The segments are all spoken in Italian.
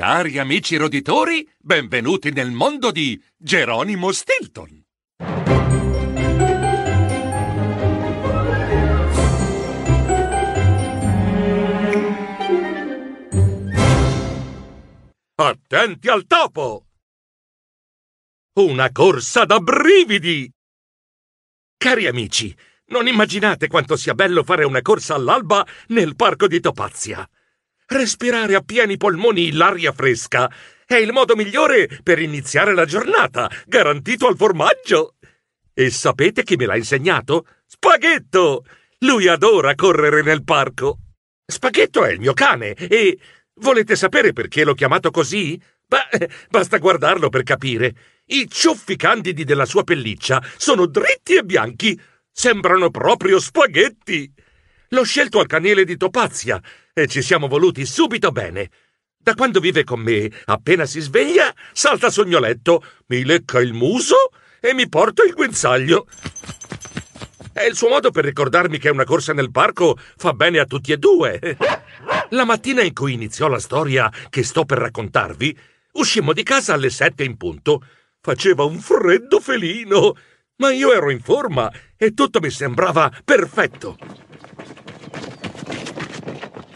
Cari amici roditori, benvenuti nel mondo di Geronimo Stilton. Attenti al topo! Una corsa da brividi! Cari amici, non immaginate quanto sia bello fare una corsa all'alba nel parco di Topazia. Respirare a pieni polmoni l'aria fresca è il modo migliore per iniziare la giornata, garantito al formaggio. E sapete chi me l'ha insegnato? Spaghetto! Lui adora correre nel parco. Spaghetto è il mio cane e volete sapere perché l'ho chiamato così? Beh, basta guardarlo per capire. I ciuffi candidi della sua pelliccia sono dritti e bianchi. Sembrano proprio spaghetti. L'ho scelto al canile di Topazia e ci siamo voluti subito bene. Da quando vive con me, appena si sveglia, salta sul mio letto, mi lecca il muso e mi porta il guinzaglio. È il suo modo per ricordarmi che una corsa nel parco fa bene a tutti e due. La mattina in cui iniziò la storia che sto per raccontarvi, uscimmo di casa alle sette in punto. Faceva un freddo felino, ma io ero in forma e tutto mi sembrava perfetto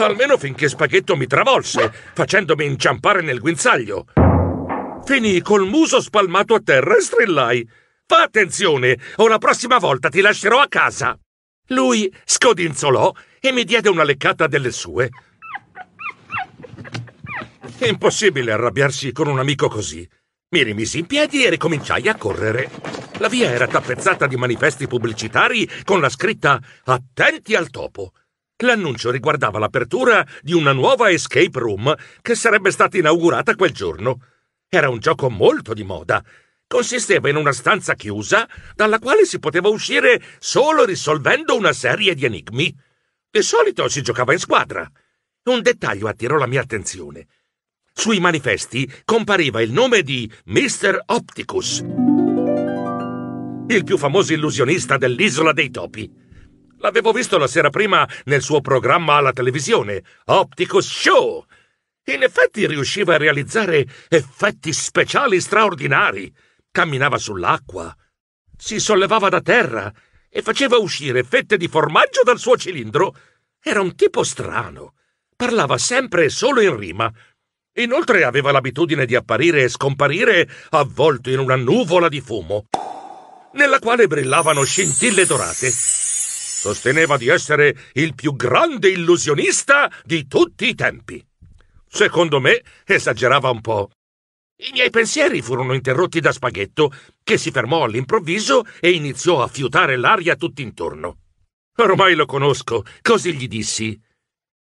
almeno finché Spaghetto mi travolse, facendomi inciampare nel guinzaglio. Finì col muso spalmato a terra e strillai. Fa attenzione, o la prossima volta ti lascerò a casa. Lui scodinzolò e mi diede una leccata delle sue. impossibile arrabbiarsi con un amico così. Mi rimisi in piedi e ricominciai a correre. La via era tappezzata di manifesti pubblicitari con la scritta Attenti al topo. L'annuncio riguardava l'apertura di una nuova escape room che sarebbe stata inaugurata quel giorno. Era un gioco molto di moda. Consisteva in una stanza chiusa dalla quale si poteva uscire solo risolvendo una serie di enigmi. Di solito si giocava in squadra. Un dettaglio attirò la mia attenzione. Sui manifesti compariva il nome di Mr. Opticus, il più famoso illusionista dell'isola dei topi. L'avevo visto la sera prima nel suo programma alla televisione, Opticus Show. In effetti riusciva a realizzare effetti speciali straordinari. Camminava sull'acqua, si sollevava da terra e faceva uscire fette di formaggio dal suo cilindro. Era un tipo strano. Parlava sempre e solo in rima. Inoltre aveva l'abitudine di apparire e scomparire avvolto in una nuvola di fumo, nella quale brillavano scintille dorate sosteneva di essere il più grande illusionista di tutti i tempi. Secondo me esagerava un po'. I miei pensieri furono interrotti da Spaghetto, che si fermò all'improvviso e iniziò a fiutare l'aria tutt'intorno. Ormai lo conosco, così gli dissi.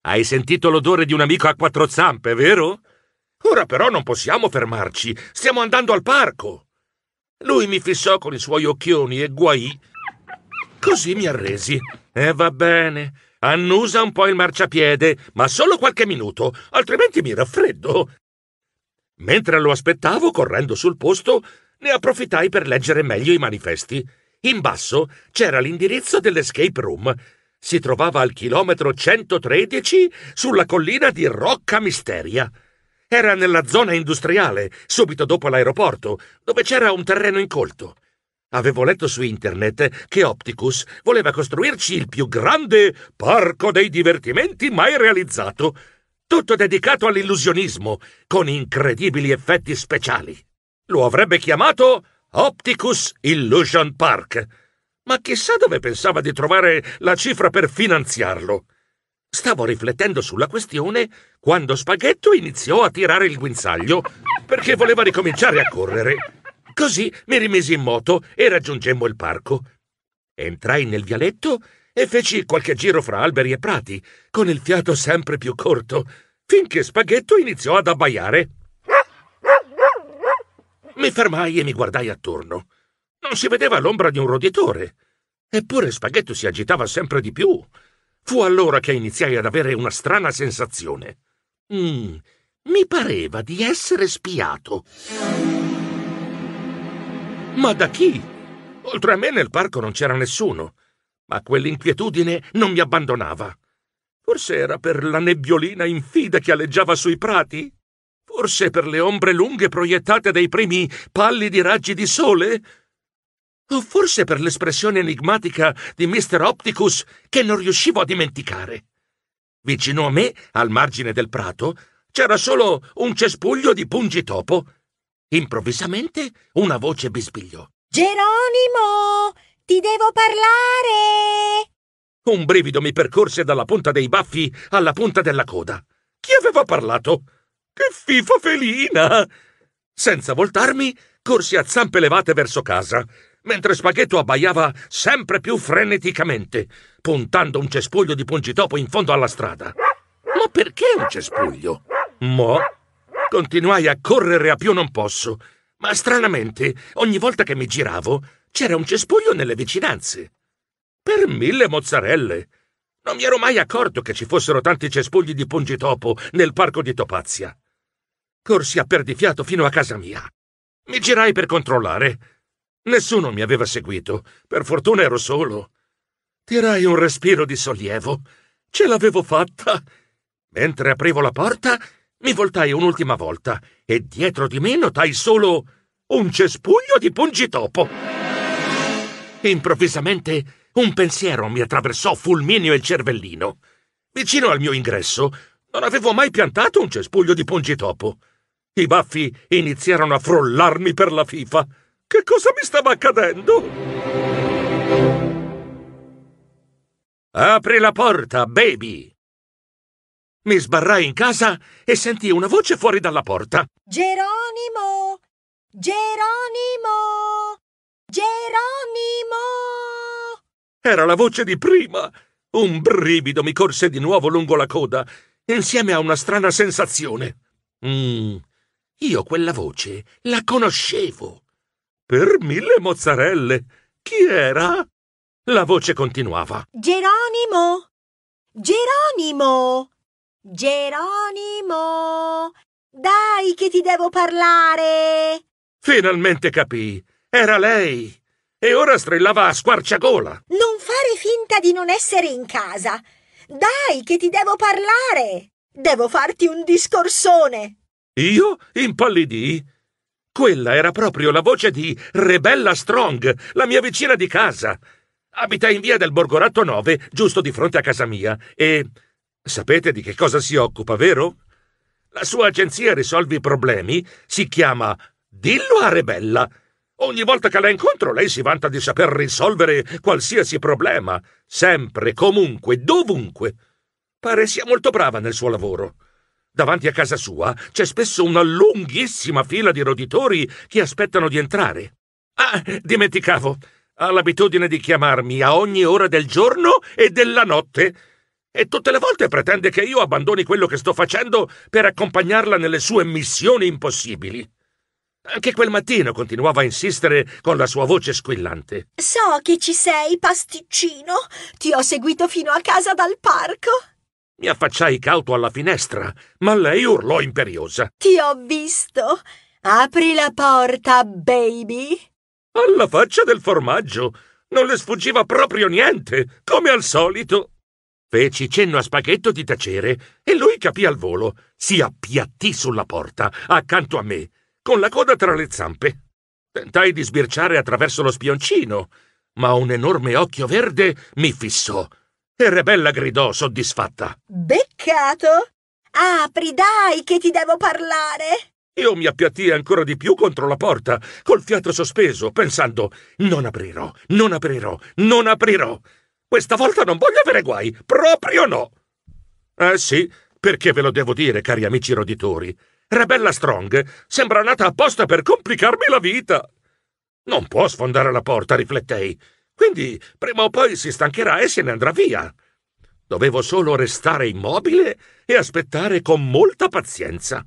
Hai sentito l'odore di un amico a quattro zampe, vero? Ora però non possiamo fermarci, stiamo andando al parco. Lui mi fissò con i suoi occhioni e guai. Così mi arresi. E va bene. Annusa un po' il marciapiede, ma solo qualche minuto, altrimenti mi raffreddo. Mentre lo aspettavo, correndo sul posto, ne approfittai per leggere meglio i manifesti. In basso c'era l'indirizzo dell'escape room. Si trovava al chilometro 113 sulla collina di Rocca Misteria. Era nella zona industriale, subito dopo l'aeroporto, dove c'era un terreno incolto. Avevo letto su internet che Opticus voleva costruirci il più grande parco dei divertimenti mai realizzato, tutto dedicato all'illusionismo, con incredibili effetti speciali. Lo avrebbe chiamato Opticus Illusion Park. Ma chissà dove pensava di trovare la cifra per finanziarlo. Stavo riflettendo sulla questione quando Spaghetto iniziò a tirare il guinzaglio perché voleva ricominciare a correre Così mi rimisi in moto e raggiungemmo il parco. Entrai nel vialetto e feci qualche giro fra alberi e prati, con il fiato sempre più corto, finché Spaghetto iniziò ad abbaiare. Mi fermai e mi guardai attorno. Non si vedeva l'ombra di un roditore. Eppure Spaghetto si agitava sempre di più. Fu allora che iniziai ad avere una strana sensazione. Mm, mi pareva di essere spiato. Ma da chi? Oltre a me nel parco non c'era nessuno, ma quell'inquietudine non mi abbandonava. Forse era per la nebbiolina infida che aleggiava sui prati? Forse per le ombre lunghe proiettate dai primi pallidi raggi di sole? O forse per l'espressione enigmatica di Mr. Opticus che non riuscivo a dimenticare? Vicino a me, al margine del prato, c'era solo un cespuglio di pungitopo Improvvisamente una voce bisbigliò. Geronimo, ti devo parlare! Un brivido mi percorse dalla punta dei baffi alla punta della coda. Chi aveva parlato? Che fifa felina! Senza voltarmi, corsi a zampe levate verso casa, mentre Spaghetto abbaiava sempre più freneticamente, puntando un cespuglio di pungitopo in fondo alla strada. Ma perché un cespuglio? Mo' Continuai a correre a più non posso, ma stranamente, ogni volta che mi giravo, c'era un cespuglio nelle vicinanze. Per mille mozzarelle! Non mi ero mai accorto che ci fossero tanti cespugli di pungitopo nel parco di Topazia. Corsi a perdifiato fino a casa mia. Mi girai per controllare. Nessuno mi aveva seguito. Per fortuna ero solo. Tirai un respiro di sollievo. Ce l'avevo fatta. Mentre aprivo la porta, mi voltai un'ultima volta e dietro di me notai solo un cespuglio di pungitopo. Improvvisamente un pensiero mi attraversò fulmineo il cervellino. Vicino al mio ingresso non avevo mai piantato un cespuglio di pungitopo. I baffi iniziarono a frollarmi per la fifa. Che cosa mi stava accadendo? Apri la porta, baby! Mi sbarrai in casa e sentii una voce fuori dalla porta. Geronimo! Geronimo! Geronimo! Era la voce di prima. Un brivido mi corse di nuovo lungo la coda, insieme a una strana sensazione. Mm, io quella voce la conoscevo. Per mille mozzarelle. Chi era? La voce continuava. Geronimo! Geronimo! Geronimo! Dai che ti devo parlare! Finalmente capì. Era lei. E ora strillava a squarciagola. Non fare finta di non essere in casa. Dai che ti devo parlare. Devo farti un discorsone. Io impallidì. Quella era proprio la voce di Rebella Strong, la mia vicina di casa. Abita in via del Borgoratto 9, giusto di fronte a casa mia, e Sapete di che cosa si occupa, vero? La sua agenzia risolve i problemi si chiama Dillo a Rebella. Ogni volta che la incontro lei si vanta di saper risolvere qualsiasi problema, sempre, comunque, dovunque. Pare sia molto brava nel suo lavoro. Davanti a casa sua c'è spesso una lunghissima fila di roditori che aspettano di entrare. Ah, dimenticavo. Ha l'abitudine di chiamarmi a ogni ora del giorno e della notte e tutte le volte pretende che io abbandoni quello che sto facendo per accompagnarla nelle sue missioni impossibili. Anche quel mattino continuava a insistere con la sua voce squillante. So che ci sei, pasticcino. Ti ho seguito fino a casa dal parco. Mi affacciai cauto alla finestra, ma lei urlò imperiosa. Ti ho visto. Apri la porta, baby. Alla faccia del formaggio. Non le sfuggiva proprio niente, come al solito. Feci cenno a Spaghetto di tacere e lui capì al volo. Si appiattì sulla porta, accanto a me, con la coda tra le zampe. Tentai di sbirciare attraverso lo spioncino, ma un enorme occhio verde mi fissò e Rebella gridò soddisfatta. Beccato! Apri, dai, che ti devo parlare! Io mi appiattì ancora di più contro la porta, col fiato sospeso, pensando: non aprirò, non aprirò, non aprirò. Questa volta non voglio avere guai, proprio no. Eh sì, perché ve lo devo dire, cari amici roditori. Rebella Strong sembra nata apposta per complicarmi la vita. Non può sfondare la porta, riflettei. Quindi prima o poi si stancherà e se ne andrà via. Dovevo solo restare immobile e aspettare con molta pazienza.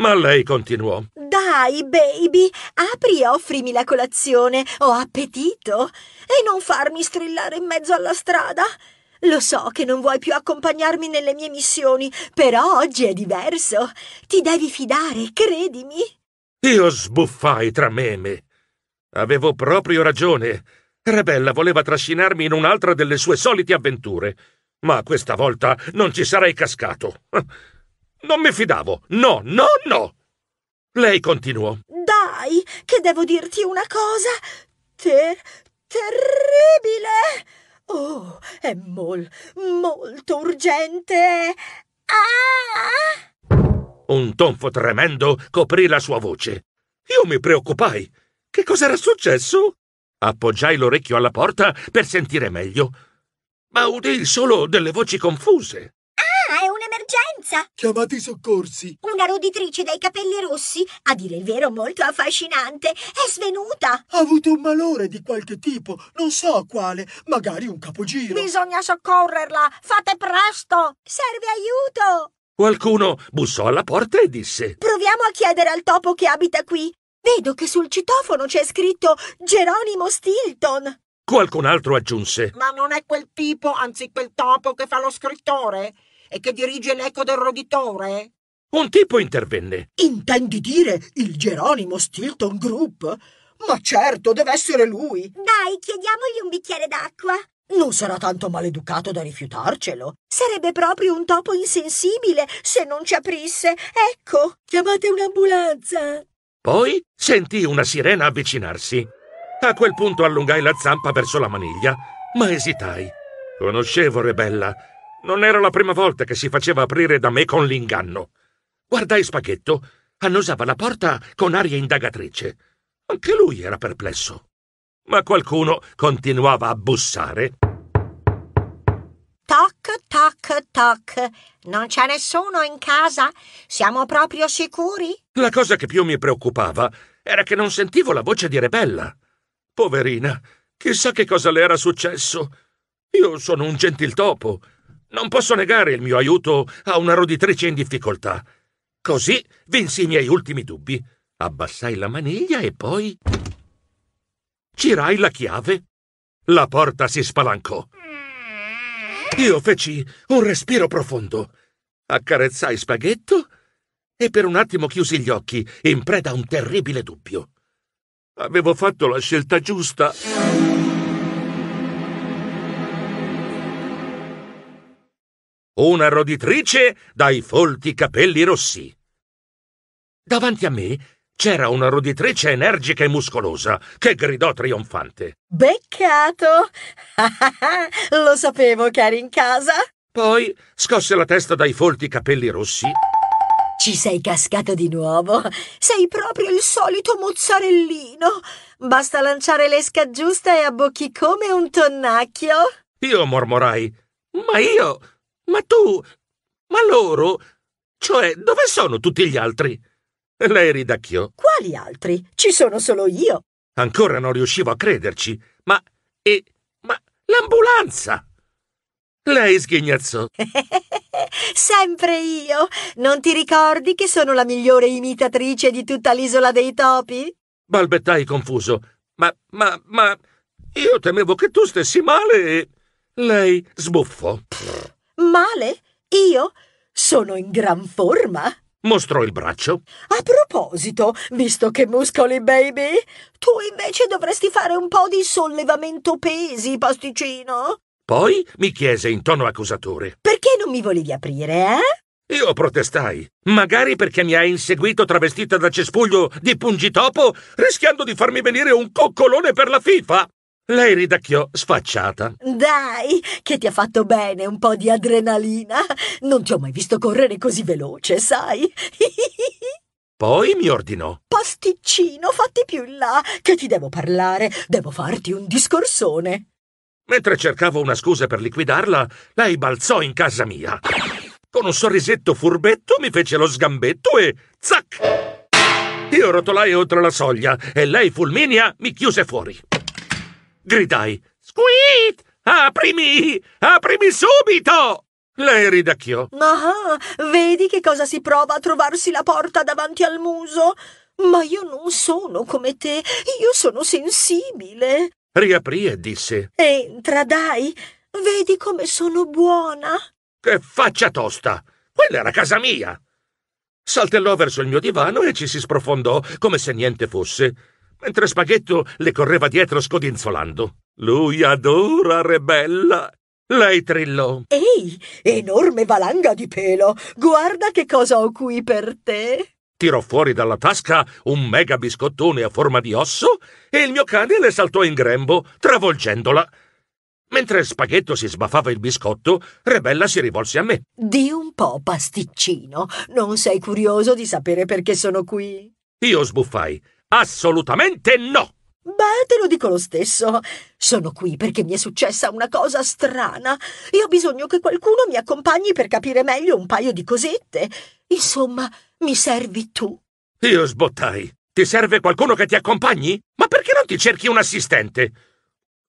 Ma lei continuò. Dai, baby, apri e offrimi la colazione. Ho appetito. E non farmi strillare in mezzo alla strada. Lo so che non vuoi più accompagnarmi nelle mie missioni, però oggi è diverso. Ti devi fidare, credimi. Io sbuffai tra me e me. Avevo proprio ragione. Rebella voleva trascinarmi in un'altra delle sue solite avventure. Ma questa volta non ci sarei cascato. Non mi fidavo. No, no, no. Lei continuò. Dai, che devo dirti una cosa. Ter- terribile. Oh, è mol- molto urgente. Ah! Un tonfo tremendo coprì la sua voce. Io mi preoccupai. Che cos'era successo? Appoggiai l'orecchio alla porta per sentire meglio, ma udii solo delle voci confuse l'ambulanza. Chiamate i soccorsi. Una roditrice dai capelli rossi, a dire il vero molto affascinante, è svenuta. Ha avuto un malore di qualche tipo, non so quale, magari un capogiro. Bisogna soccorrerla, fate presto. Serve aiuto. Qualcuno bussò alla porta e disse: Proviamo a chiedere al topo che abita qui. Vedo che sul citofono c'è scritto Geronimo Stilton. Qualcun altro aggiunse: Ma non è quel tipo, anzi quel topo che fa lo scrittore? e che dirige l'eco del roditore? Un tipo intervenne. Intendi dire il Geronimo Stilton Group? Ma certo, deve essere lui. Dai, chiediamogli un bicchiere d'acqua. Non sarà tanto maleducato da rifiutarcelo. Sarebbe proprio un topo insensibile se non ci aprisse. Ecco, chiamate un'ambulanza. Poi sentì una sirena avvicinarsi. A quel punto allungai la zampa verso la maniglia, ma esitai. Conoscevo Rebella non era la prima volta che si faceva aprire da me con l'inganno. Guardai Spaghetto, annusava la porta con aria indagatrice. Anche lui era perplesso. Ma qualcuno continuava a bussare. Toc, toc, toc. Non c'è nessuno in casa? Siamo proprio sicuri? La cosa che più mi preoccupava era che non sentivo la voce di Rebella. Poverina, chissà che cosa le era successo. Io sono un gentil topo, non posso negare il mio aiuto a una roditrice in difficoltà. Così vinsi i miei ultimi dubbi. Abbassai la maniglia e poi. Cirai la chiave. La porta si spalancò. Io feci un respiro profondo. Accarezzai spaghetto e per un attimo chiusi gli occhi, in preda a un terribile dubbio. Avevo fatto la scelta giusta. una roditrice dai folti capelli rossi. Davanti a me c'era una roditrice energica e muscolosa che gridò trionfante. Beccato! Lo sapevo che eri in casa. Poi scosse la testa dai folti capelli rossi. Ci sei cascato di nuovo. Sei proprio il solito mozzarellino. Basta lanciare l'esca giusta e abbocchi come un tonnacchio. Io mormorai. Ma io ma tu? Ma loro? Cioè, dove sono tutti gli altri? Lei ridacchiò. Quali altri? Ci sono solo io. Ancora non riuscivo a crederci. Ma. e. ma. l'ambulanza! Lei sghignazzò. Sempre io. Non ti ricordi che sono la migliore imitatrice di tutta l'isola dei topi? Balbettai confuso. Ma, ma, ma. Io temevo che tu stessi male e. Lei sbuffò. Male? Io? Sono in gran forma. Mostrò il braccio. A proposito, visto che muscoli, baby, tu invece dovresti fare un po' di sollevamento pesi, pasticcino. Poi mi chiese in tono accusatore. Perché non mi volevi aprire, eh? Io protestai, magari perché mi hai inseguito travestita da cespuglio di pungitopo, rischiando di farmi venire un coccolone per la FIFA. Lei ridacchiò sfacciata. Dai, che ti ha fatto bene un po' di adrenalina. Non ti ho mai visto correre così veloce, sai? Poi mi ordinò. Pasticcino, fatti più in là, che ti devo parlare, devo farti un discorsone. Mentre cercavo una scusa per liquidarla, lei balzò in casa mia. Con un sorrisetto furbetto mi fece lo sgambetto e... zac! Io rotolai oltre la soglia e lei fulminia, mi chiuse fuori gridai. Squeak! Aprimi! Aprimi subito! Lei ridacchiò. Ah, vedi che cosa si prova a trovarsi la porta davanti al muso? Ma io non sono come te, io sono sensibile. Riaprì e disse: Entra, dai, vedi come sono buona. Che faccia tosta! Quella era casa mia! Saltellò verso il mio divano e ci si sprofondò come se niente fosse mentre Spaghetto le correva dietro scodinzolando. Lui adora Rebella. Lei trillò. Ehi, enorme valanga di pelo! Guarda che cosa ho qui per te! Tirò fuori dalla tasca un mega biscottone a forma di osso e il mio cane le saltò in grembo, travolgendola. Mentre Spaghetto si sbaffava il biscotto, Rebella si rivolse a me. Di un po', pasticcino. Non sei curioso di sapere perché sono qui? Io sbuffai. Assolutamente no! Beh, te lo dico lo stesso. Sono qui perché mi è successa una cosa strana e ho bisogno che qualcuno mi accompagni per capire meglio un paio di cosette. Insomma, mi servi tu. Io sbottai. Ti serve qualcuno che ti accompagni? Ma perché non ti cerchi un assistente?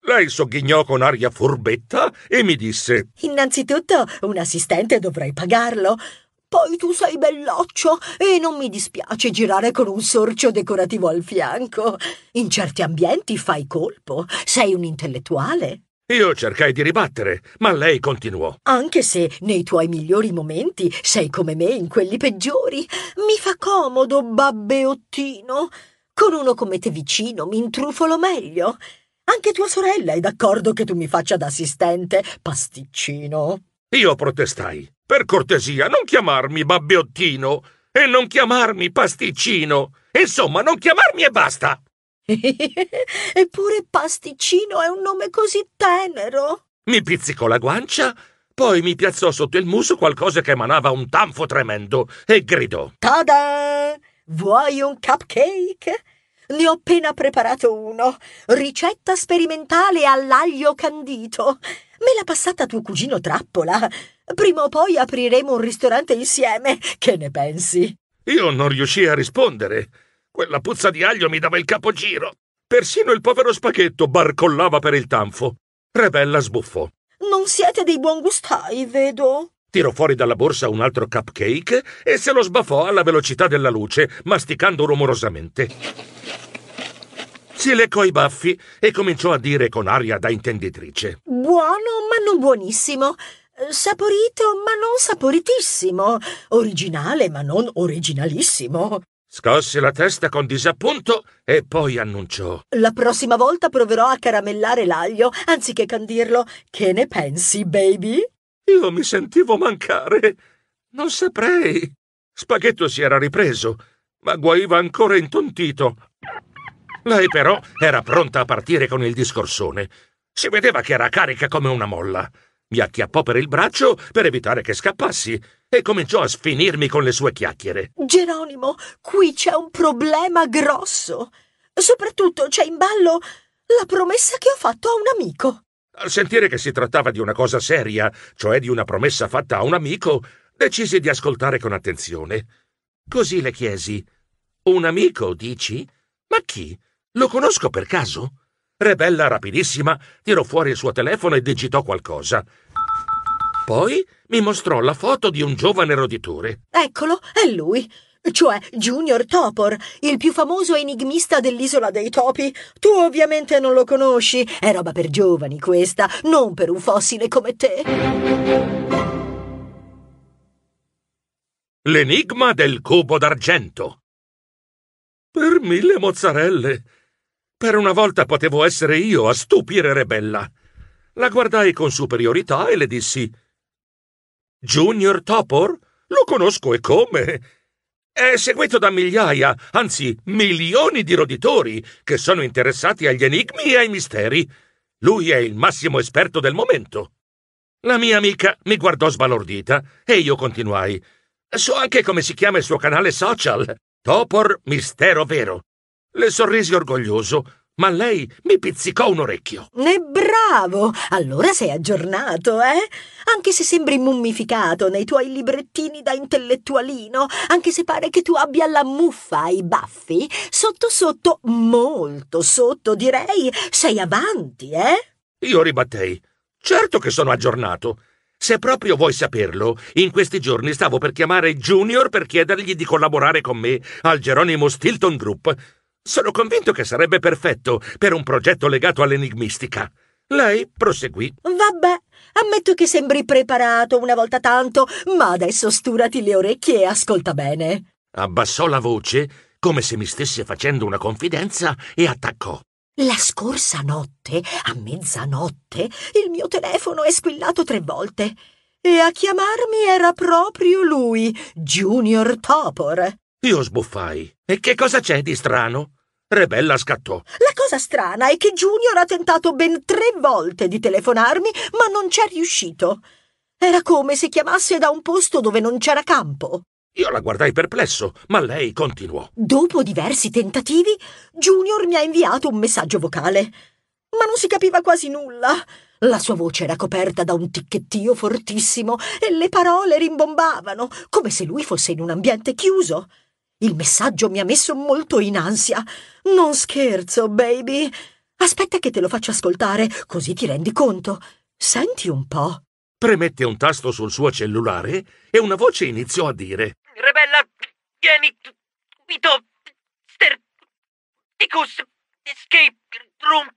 Lei sogghignò con aria furbetta e mi disse: Innanzitutto, un assistente dovrei pagarlo. Poi tu sei belloccio e non mi dispiace girare con un sorcio decorativo al fianco. In certi ambienti fai colpo, sei un intellettuale. Io cercai di ribattere, ma lei continuò. Anche se nei tuoi migliori momenti sei come me in quelli peggiori. Mi fa comodo, babbeottino. Con uno come te vicino mi intrufolo meglio. Anche tua sorella è d'accordo che tu mi faccia da assistente, pasticcino. Io protestai. Per cortesia, non chiamarmi babbiottino e non chiamarmi pasticcino. Insomma, non chiamarmi e basta. Eppure pasticcino è un nome così tenero. Mi pizzicò la guancia, poi mi piazzò sotto il muso qualcosa che emanava un tanfo tremendo e gridò: Tada! Vuoi un cupcake? Ne ho appena preparato uno. Ricetta sperimentale all'aglio candito. Me l'ha passata tuo cugino Trappola. Prima o poi apriremo un ristorante insieme. Che ne pensi? Io non riuscii a rispondere. Quella puzza di aglio mi dava il capogiro. Persino il povero spaghetto barcollava per il tanfo. Rebella sbuffò. Non siete dei buon gustai, vedo. Tirò fuori dalla borsa un altro cupcake e se lo sbaffò alla velocità della luce, masticando rumorosamente. Si leccò i baffi e cominciò a dire con aria da intenditrice. Buono, ma non buonissimo. Saporito ma non saporitissimo, originale ma non originalissimo. Scosse la testa con disappunto e poi annunciò. La prossima volta proverò a caramellare l'aglio anziché candirlo. Che ne pensi, baby? Io mi sentivo mancare. Non saprei. Spaghetto si era ripreso, ma guaiva ancora intontito. Lei però era pronta a partire con il discorsone. Si vedeva che era carica come una molla. Mi acchiappò per il braccio per evitare che scappassi e cominciò a sfinirmi con le sue chiacchiere. Geronimo, qui c'è un problema grosso. Soprattutto c'è in ballo la promessa che ho fatto a un amico. Al sentire che si trattava di una cosa seria, cioè di una promessa fatta a un amico, decisi di ascoltare con attenzione. Così le chiesi: Un amico, dici? Ma chi? Lo conosco per caso? Rebella, rapidissima, tirò fuori il suo telefono e digitò qualcosa. Poi mi mostrò la foto di un giovane roditore. Eccolo, è lui cioè Junior Topor, il più famoso enigmista dell'isola dei topi. Tu ovviamente non lo conosci, è roba per giovani questa, non per un fossile come te. L'enigma del cubo d'argento. Per mille mozzarelle. Per una volta potevo essere io a stupire Rebella. La guardai con superiorità e le dissi: Junior Topor? Lo conosco e come? È seguito da migliaia, anzi milioni di roditori che sono interessati agli enigmi e ai misteri. Lui è il massimo esperto del momento. La mia amica mi guardò sbalordita e io continuai. So anche come si chiama il suo canale social. Topor Mistero Vero. Le sorrisi orgoglioso, ma lei mi pizzicò un orecchio. E bravo! Allora sei aggiornato, eh? Anche se sembri mummificato nei tuoi librettini da intellettualino, anche se pare che tu abbia la muffa ai baffi, sotto sotto, molto sotto direi, sei avanti, eh? Io ribattei. Certo che sono aggiornato. Se proprio vuoi saperlo, in questi giorni stavo per chiamare Junior per chiedergli di collaborare con me al Geronimo Stilton Group. Sono convinto che sarebbe perfetto per un progetto legato all'enigmistica. Lei proseguì. Vabbè, ammetto che sembri preparato una volta tanto, ma adesso sturati le orecchie e ascolta bene. Abbassò la voce, come se mi stesse facendo una confidenza, e attaccò. La scorsa notte, a mezzanotte, il mio telefono è squillato tre volte. E a chiamarmi era proprio lui, Junior Topor. Io sbuffai. E che cosa c'è di strano? Rebella scattò. La cosa strana è che Junior ha tentato ben tre volte di telefonarmi, ma non c'è riuscito. Era come se chiamasse da un posto dove non c'era campo. Io la guardai perplesso, ma lei continuò. Dopo diversi tentativi, Junior mi ha inviato un messaggio vocale. Ma non si capiva quasi nulla. La sua voce era coperta da un ticchettio fortissimo e le parole rimbombavano, come se lui fosse in un ambiente chiuso. Il messaggio mi ha messo molto in ansia. Non scherzo, baby. Aspetta che te lo faccio ascoltare, così ti rendi conto. Senti un po'. Premette un tasto sul suo cellulare e una voce iniziò a dire: Rebella, vieni, Vito, Ster. Sterticus, Escape Room,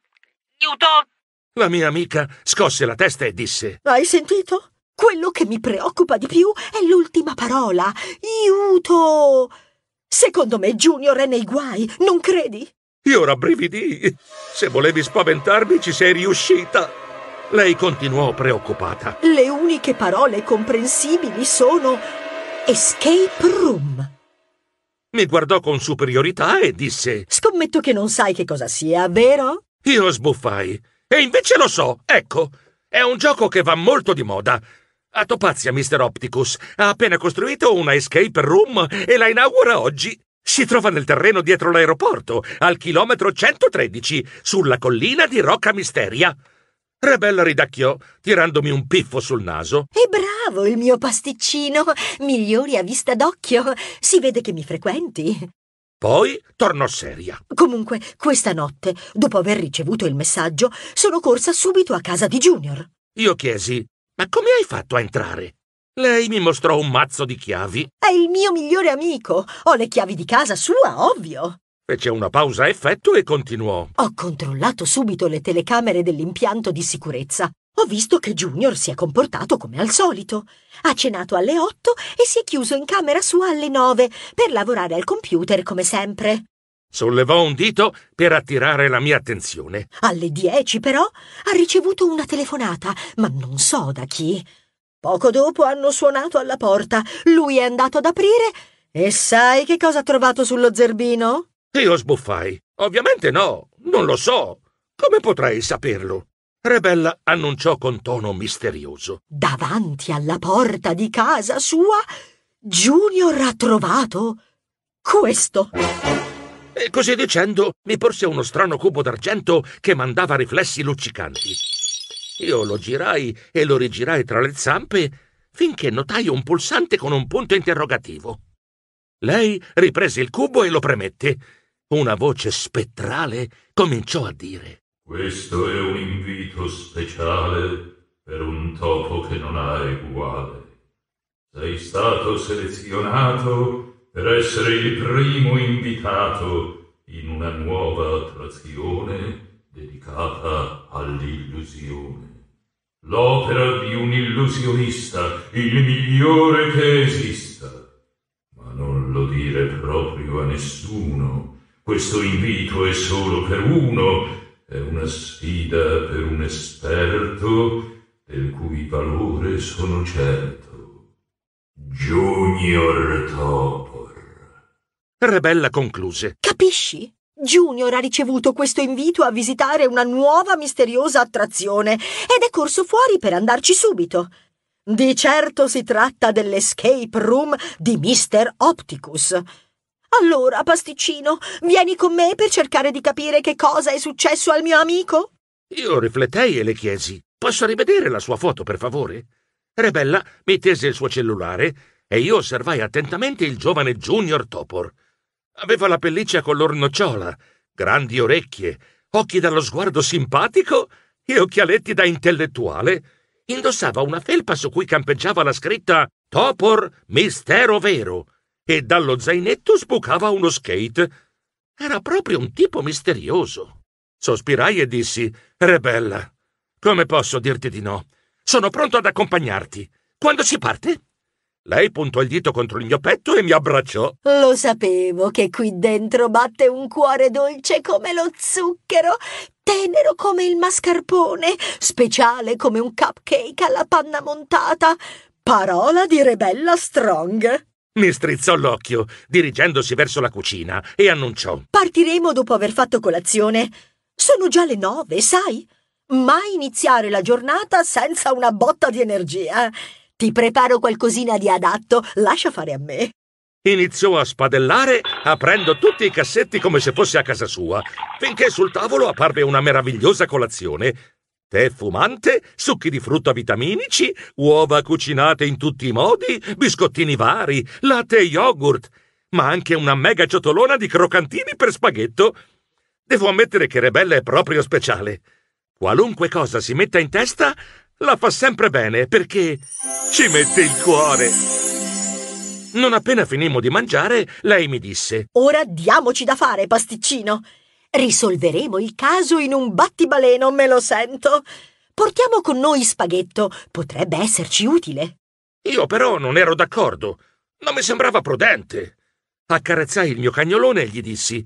Newton. La mia amica scosse la testa e disse: Hai sentito? Quello che mi preoccupa di più è l'ultima parola. Aiuto! Secondo me Junior è nei guai, non credi? Io rabbrividì. Se volevi spaventarmi ci sei riuscita. Lei continuò preoccupata. Le uniche parole comprensibili sono escape room. Mi guardò con superiorità e disse: Scommetto che non sai che cosa sia, vero? Io sbuffai. E invece lo so, ecco. È un gioco che va molto di moda. A Topazia, Mr. Opticus, ha appena costruito una escape room e la inaugura oggi. Si trova nel terreno dietro l'aeroporto, al chilometro 113, sulla collina di Rocca Misteria. Rebella ridacchiò, tirandomi un piffo sul naso. E bravo il mio pasticcino, migliori a vista d'occhio. Si vede che mi frequenti. Poi tornò seria. Comunque, questa notte, dopo aver ricevuto il messaggio, sono corsa subito a casa di Junior. Io chiesi: ma come hai fatto a entrare? Lei mi mostrò un mazzo di chiavi. È il mio migliore amico. Ho le chiavi di casa sua, ovvio. Fece una pausa a effetto e continuò. Ho controllato subito le telecamere dell'impianto di sicurezza. Ho visto che Junior si è comportato come al solito. Ha cenato alle otto e si è chiuso in camera sua alle nove per lavorare al computer come sempre. Sollevò un dito per attirare la mia attenzione. Alle dieci, però, ha ricevuto una telefonata, ma non so da chi. Poco dopo hanno suonato alla porta, lui è andato ad aprire e sai che cosa ha trovato sullo zerbino? Io sbuffai. Ovviamente no, non lo so. Come potrei saperlo? Rebella annunciò con tono misterioso. Davanti alla porta di casa sua, Junior ha trovato questo. E così dicendo mi porse uno strano cubo d'argento che mandava riflessi luccicanti. Io lo girai e lo rigirai tra le zampe finché notai un pulsante con un punto interrogativo. Lei riprese il cubo e lo premette. Una voce spettrale cominciò a dire: Questo è un invito speciale per un topo che non ha eguale. Sei stato selezionato per essere il primo invitato in una nuova attrazione dedicata all'illusione. L'opera di un illusionista, il migliore che esista. Ma non lo dire proprio a nessuno. Questo invito è solo per uno. È una sfida per un esperto del cui valore sono certo. Junior Top. Rebella concluse. Capisci? Junior ha ricevuto questo invito a visitare una nuova misteriosa attrazione ed è corso fuori per andarci subito. Di certo si tratta dell'escape room di Mr. Opticus. Allora, pasticcino, vieni con me per cercare di capire che cosa è successo al mio amico? Io riflettei e le chiesi: Posso rivedere la sua foto, per favore? Rebella mi tese il suo cellulare e io osservai attentamente il giovane Junior Topor. Aveva la pelliccia color nocciola, grandi orecchie, occhi dallo sguardo simpatico e occhialetti da intellettuale. Indossava una felpa su cui campeggiava la scritta Topor Mistero Vero e dallo zainetto sbucava uno skate. Era proprio un tipo misterioso. Sospirai e dissi: Rebella, come posso dirti di no? Sono pronto ad accompagnarti. Quando si parte? Lei puntò il dito contro il mio petto e mi abbracciò. Lo sapevo che qui dentro batte un cuore dolce come lo zucchero, tenero come il mascarpone, speciale come un cupcake alla panna montata. Parola di Rebella Strong. Mi strizzò l'occhio, dirigendosi verso la cucina, e annunciò. Partiremo dopo aver fatto colazione. Sono già le nove, sai? Mai iniziare la giornata senza una botta di energia. Ti preparo qualcosina di adatto, lascia fare a me. Iniziò a spadellare, aprendo tutti i cassetti come se fosse a casa sua, finché sul tavolo apparve una meravigliosa colazione. Tè fumante, succhi di frutta vitaminici, uova cucinate in tutti i modi, biscottini vari, latte e yogurt, ma anche una mega ciotolona di croccantini per spaghetto. Devo ammettere che Rebella è proprio speciale. Qualunque cosa si metta in testa, la fa sempre bene perché ci mette il cuore. Non appena finimmo di mangiare, lei mi disse: Ora diamoci da fare, pasticcino. Risolveremo il caso in un battibaleno, me lo sento. Portiamo con noi spaghetto, potrebbe esserci utile. Io però non ero d'accordo. Non mi sembrava prudente. Accarezzai il mio cagnolone e gli dissi: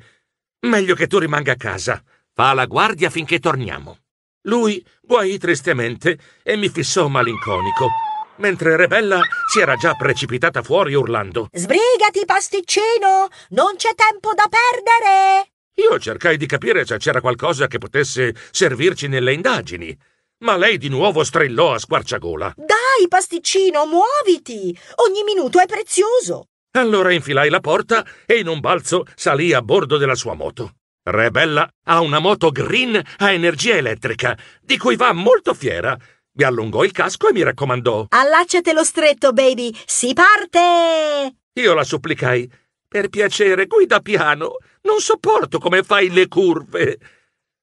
Meglio che tu rimanga a casa. Fa la guardia finché torniamo. Lui guai tristemente e mi fissò malinconico, mentre Rebella si era già precipitata fuori urlando. Sbrigati, pasticcino! Non c'è tempo da perdere! Io cercai di capire se c'era qualcosa che potesse servirci nelle indagini, ma lei di nuovo strillò a squarciagola. Dai, pasticcino, muoviti! Ogni minuto è prezioso! Allora infilai la porta e in un balzo salì a bordo della sua moto. Rebella ha una moto green a energia elettrica, di cui va molto fiera. Mi allungò il casco e mi raccomandò. Allacciatelo stretto, baby! Si parte! Io la supplicai. Per piacere, guida piano. Non sopporto come fai le curve.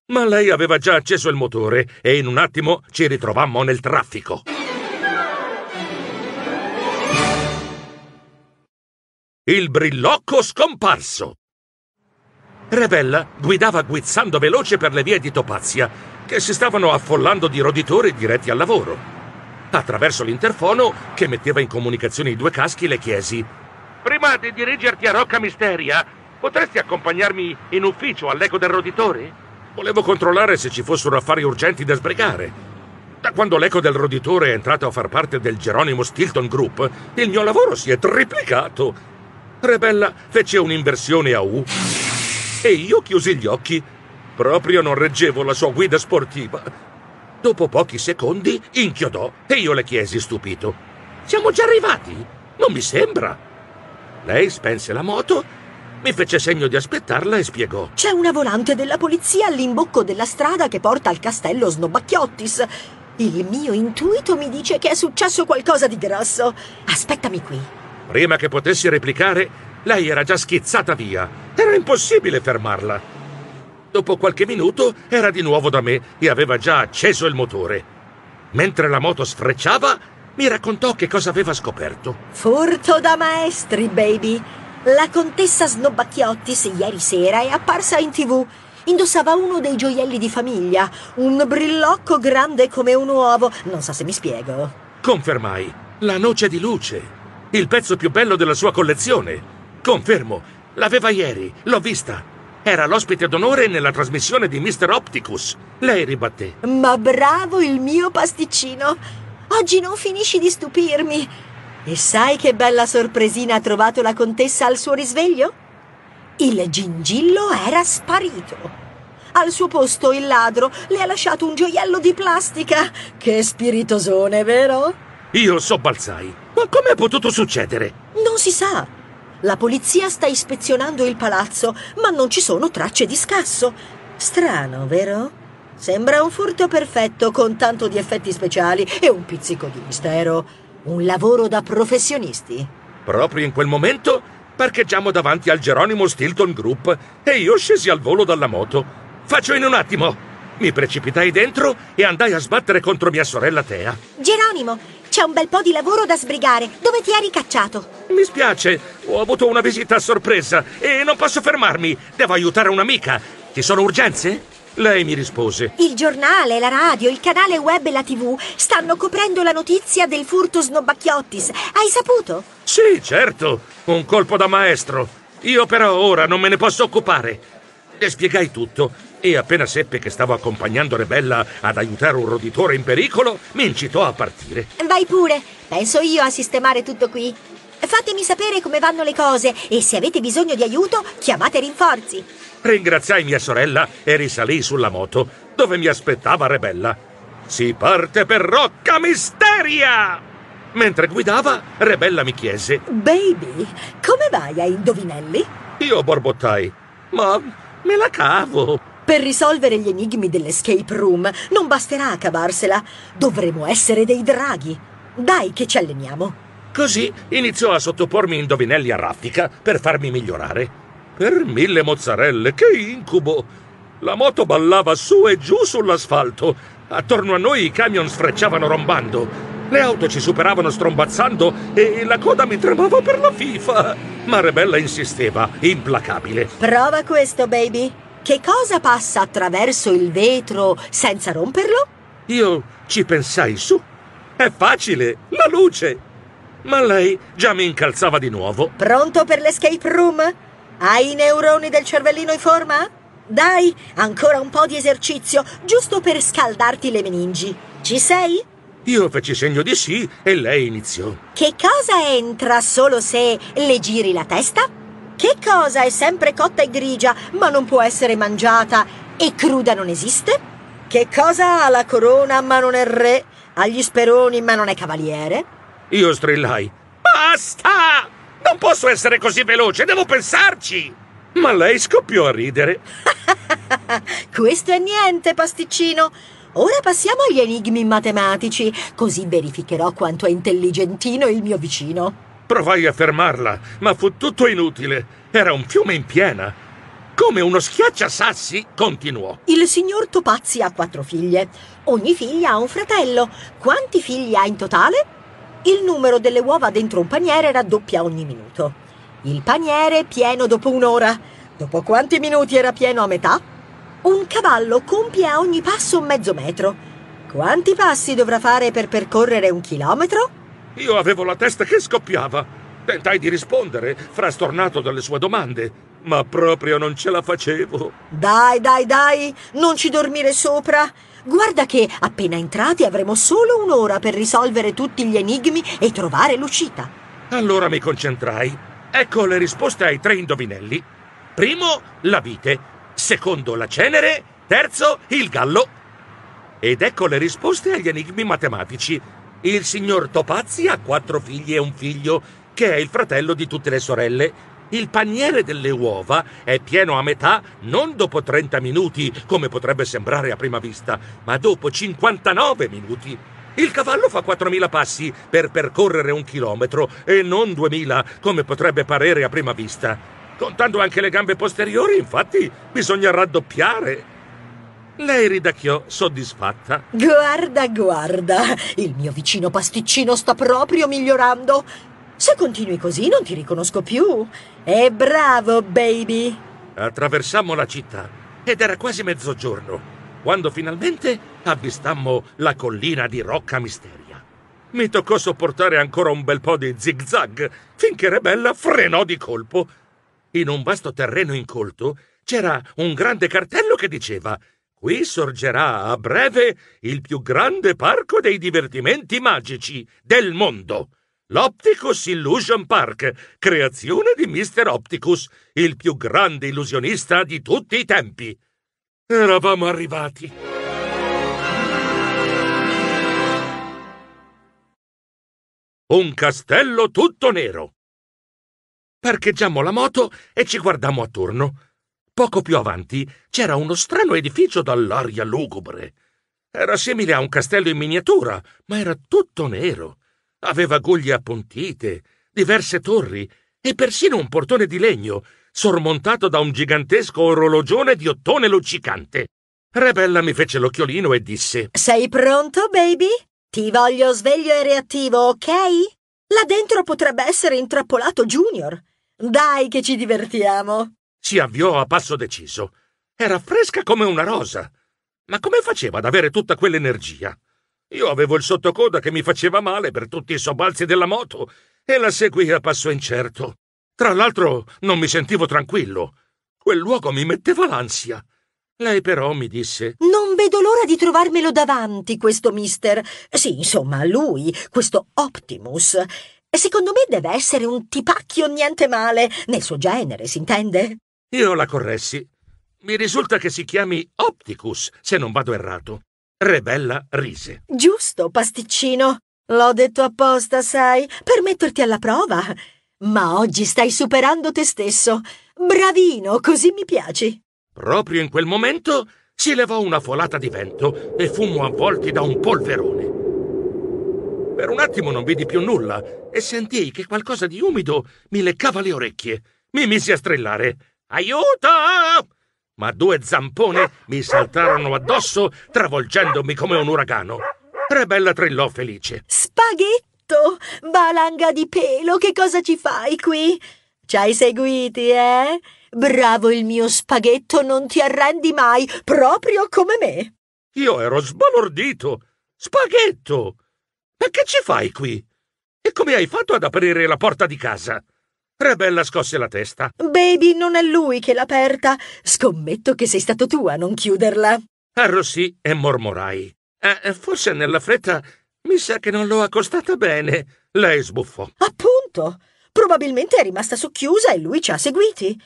Ma lei aveva già acceso il motore e in un attimo ci ritrovammo nel traffico. Il brillocco scomparso. Rebella guidava guizzando veloce per le vie di Topazia, che si stavano affollando di roditori diretti al lavoro. Attraverso l'interfono, che metteva in comunicazione i due caschi, le chiesi: Prima di dirigerti a Rocca Misteria, potresti accompagnarmi in ufficio all'eco del roditore? Volevo controllare se ci fossero affari urgenti da sbrigare. Da quando l'eco del roditore è entrato a far parte del Geronimo Stilton Group, il mio lavoro si è triplicato. Rebella fece un'inversione a U e io chiusi gli occhi. Proprio non reggevo la sua guida sportiva. Dopo pochi secondi inchiodò e io le chiesi stupito: Siamo già arrivati? Non mi sembra. Lei spense la moto, mi fece segno di aspettarla e spiegò: C'è una volante della polizia all'imbocco della strada che porta al castello Snobacchiottis. Il mio intuito mi dice che è successo qualcosa di grosso. Aspettami qui. Prima che potessi replicare, lei era già schizzata via. Era impossibile fermarla. Dopo qualche minuto era di nuovo da me e aveva già acceso il motore. Mentre la moto sfrecciava, mi raccontò che cosa aveva scoperto. Furto da maestri, baby. La contessa Snobacchiottis ieri sera è apparsa in tv indossava uno dei gioielli di famiglia, un brillocco grande come un uovo. Non so se mi spiego. Confermai, la noce di luce, il pezzo più bello della sua collezione. Confermo, l'aveva ieri, l'ho vista. Era l'ospite d'onore nella trasmissione di Mr. Opticus. Lei ribatté. Ma bravo il mio pasticcino! Oggi non finisci di stupirmi. E sai che bella sorpresina ha trovato la contessa al suo risveglio? Il gingillo era sparito. Al suo posto il ladro le ha lasciato un gioiello di plastica. Che spiritosone, vero? Io sobbalzai. Ma com'è potuto succedere? Non si sa. La polizia sta ispezionando il palazzo, ma non ci sono tracce di scasso. Strano, vero? Sembra un furto perfetto con tanto di effetti speciali e un pizzico di mistero. Un lavoro da professionisti. Proprio in quel momento parcheggiamo davanti al Geronimo Stilton Group e io scesi al volo dalla moto. Faccio in un attimo! Mi precipitai dentro e andai a sbattere contro mia sorella Tea. Geronimo, c'è un bel po' di lavoro da sbrigare. Dove ti ha ricacciato? Mi spiace, ho avuto una visita a sorpresa e non posso fermarmi. Devo aiutare un'amica. Ci sono urgenze? Lei mi rispose. Il giornale, la radio, il canale web e la tv stanno coprendo la notizia del furto snobacchiottis. Hai saputo? Sì, certo. Un colpo da maestro. Io però ora non me ne posso occupare. Le spiegai tutto e appena seppe che stavo accompagnando Rebella ad aiutare un roditore in pericolo, mi incitò a partire. Vai pure, penso io a sistemare tutto qui. Fatemi sapere come vanno le cose e se avete bisogno di aiuto, chiamate rinforzi. Ringraziai mia sorella e risalì sulla moto, dove mi aspettava Rebella. Si parte per Rocca Misteria! Mentre guidava, Rebella mi chiese: Baby, come vai ai indovinelli? Io borbottai: Ma me la cavo. Per risolvere gli enigmi dell'escape room non basterà cavarsela. Dovremo essere dei draghi. Dai che ci alleniamo. Così iniziò a sottopormi indovinelli a raffica per farmi migliorare. Per mille mozzarelle, che incubo! La moto ballava su e giù sull'asfalto. Attorno a noi i camion sfrecciavano rombando. Le auto ci superavano strombazzando e la coda mi tremava per la FIFA. Ma Rebella insisteva, implacabile. Prova questo, baby. Che cosa passa attraverso il vetro senza romperlo? Io ci pensai su. È facile, la luce. Ma lei già mi incalzava di nuovo. Pronto per l'escape room? Hai i neuroni del cervellino in forma? Dai, ancora un po' di esercizio, giusto per scaldarti le meningi. Ci sei? Io feci segno di sì e lei iniziò. Che cosa entra solo se le giri la testa? Che cosa è sempre cotta e grigia, ma non può essere mangiata e cruda non esiste? Che cosa ha la corona, ma non è re, ha gli speroni, ma non è cavaliere? Io strillai. Basta! Non posso essere così veloce, devo pensarci! Ma lei scoppiò a ridere. Questo è niente, pasticcino. Ora passiamo agli enigmi matematici, così verificherò quanto è intelligentino il mio vicino. Provai a fermarla, ma fu tutto inutile. Era un fiume in piena. Come uno schiacciasassi, continuò. Il signor Topazzi ha quattro figlie. Ogni figlia ha un fratello. Quanti figli ha in totale? Il numero delle uova dentro un paniere raddoppia ogni minuto. Il paniere pieno dopo un'ora. Dopo quanti minuti era pieno a metà? Un cavallo compie a ogni passo un mezzo metro. Quanti passi dovrà fare per percorrere un chilometro? Io avevo la testa che scoppiava. Tentai di rispondere, frastornato dalle sue domande, ma proprio non ce la facevo. Dai, dai, dai, non ci dormire sopra. Guarda che appena entrati avremo solo un'ora per risolvere tutti gli enigmi e trovare l'uscita. Allora mi concentrai. Ecco le risposte ai tre indovinelli. Primo, la vite. Secondo, la cenere. Terzo, il gallo. Ed ecco le risposte agli enigmi matematici il signor Topazzi ha quattro figli e un figlio, che è il fratello di tutte le sorelle. Il paniere delle uova è pieno a metà non dopo 30 minuti, come potrebbe sembrare a prima vista, ma dopo 59 minuti. Il cavallo fa 4.000 passi per percorrere un chilometro e non 2.000, come potrebbe parere a prima vista. Contando anche le gambe posteriori, infatti, bisogna raddoppiare. Lei ridacchiò soddisfatta. Guarda, guarda, il mio vicino pasticcino sta proprio migliorando. Se continui così non ti riconosco più. E bravo, baby. Attraversammo la città ed era quasi mezzogiorno quando finalmente avvistammo la collina di Rocca Misteria. Mi toccò sopportare ancora un bel po' di zig-zag finché Rebella frenò di colpo. In un vasto terreno incolto c'era un grande cartello che diceva Qui sorgerà a breve il più grande parco dei divertimenti magici del mondo. L'Opticus Illusion Park, creazione di Mr. Opticus, il più grande illusionista di tutti i tempi. Eravamo arrivati. Un castello tutto nero. Parcheggiamo la moto e ci guardammo attorno. Poco più avanti c'era uno strano edificio dall'aria lugubre. Era simile a un castello in miniatura, ma era tutto nero. Aveva guglie appuntite, diverse torri e persino un portone di legno, sormontato da un gigantesco orologione di ottone luccicante. Rebella mi fece l'occhiolino e disse: Sei pronto, baby? Ti voglio sveglio e reattivo, ok? Là dentro potrebbe essere intrappolato Junior. Dai che ci divertiamo si avviò a passo deciso. Era fresca come una rosa. Ma come faceva ad avere tutta quell'energia? Io avevo il sottocoda che mi faceva male per tutti i sobbalzi della moto e la seguì a passo incerto. Tra l'altro non mi sentivo tranquillo. Quel luogo mi metteva l'ansia. Lei però mi disse: Non vedo l'ora di trovarmelo davanti, questo mister. Sì, insomma, lui, questo Optimus. Secondo me deve essere un tipacchio niente male, nel suo genere, si intende? Io la corressi. Mi risulta che si chiami Opticus, se non vado errato. Rebella rise. Giusto, pasticcino. L'ho detto apposta, sai, per metterti alla prova. Ma oggi stai superando te stesso. Bravino, così mi piaci. Proprio in quel momento si levò una folata di vento e fummo avvolti da un polverone. Per un attimo non vidi più nulla e sentii che qualcosa di umido mi leccava le orecchie. Mi misi a strillare. Aiuto! Ma due zampone mi saltarono addosso, travolgendomi come un uragano. Rebella trillò felice. Spaghetto! Balanga di pelo, che cosa ci fai qui? Ci hai seguiti, eh? Bravo il mio spaghetto, non ti arrendi mai, proprio come me. Io ero sbalordito. Spaghetto! Ma che ci fai qui? E come hai fatto ad aprire la porta di casa? Rebella scosse la testa. Baby, non è lui che l'ha aperta. Scommetto che sei stato tu a non chiuderla. Arrossì e mormorai. Eh, eh, forse nella fretta mi sa che non l'ho accostata bene. Lei sbuffò. Appunto. Probabilmente è rimasta socchiusa e lui ci ha seguiti.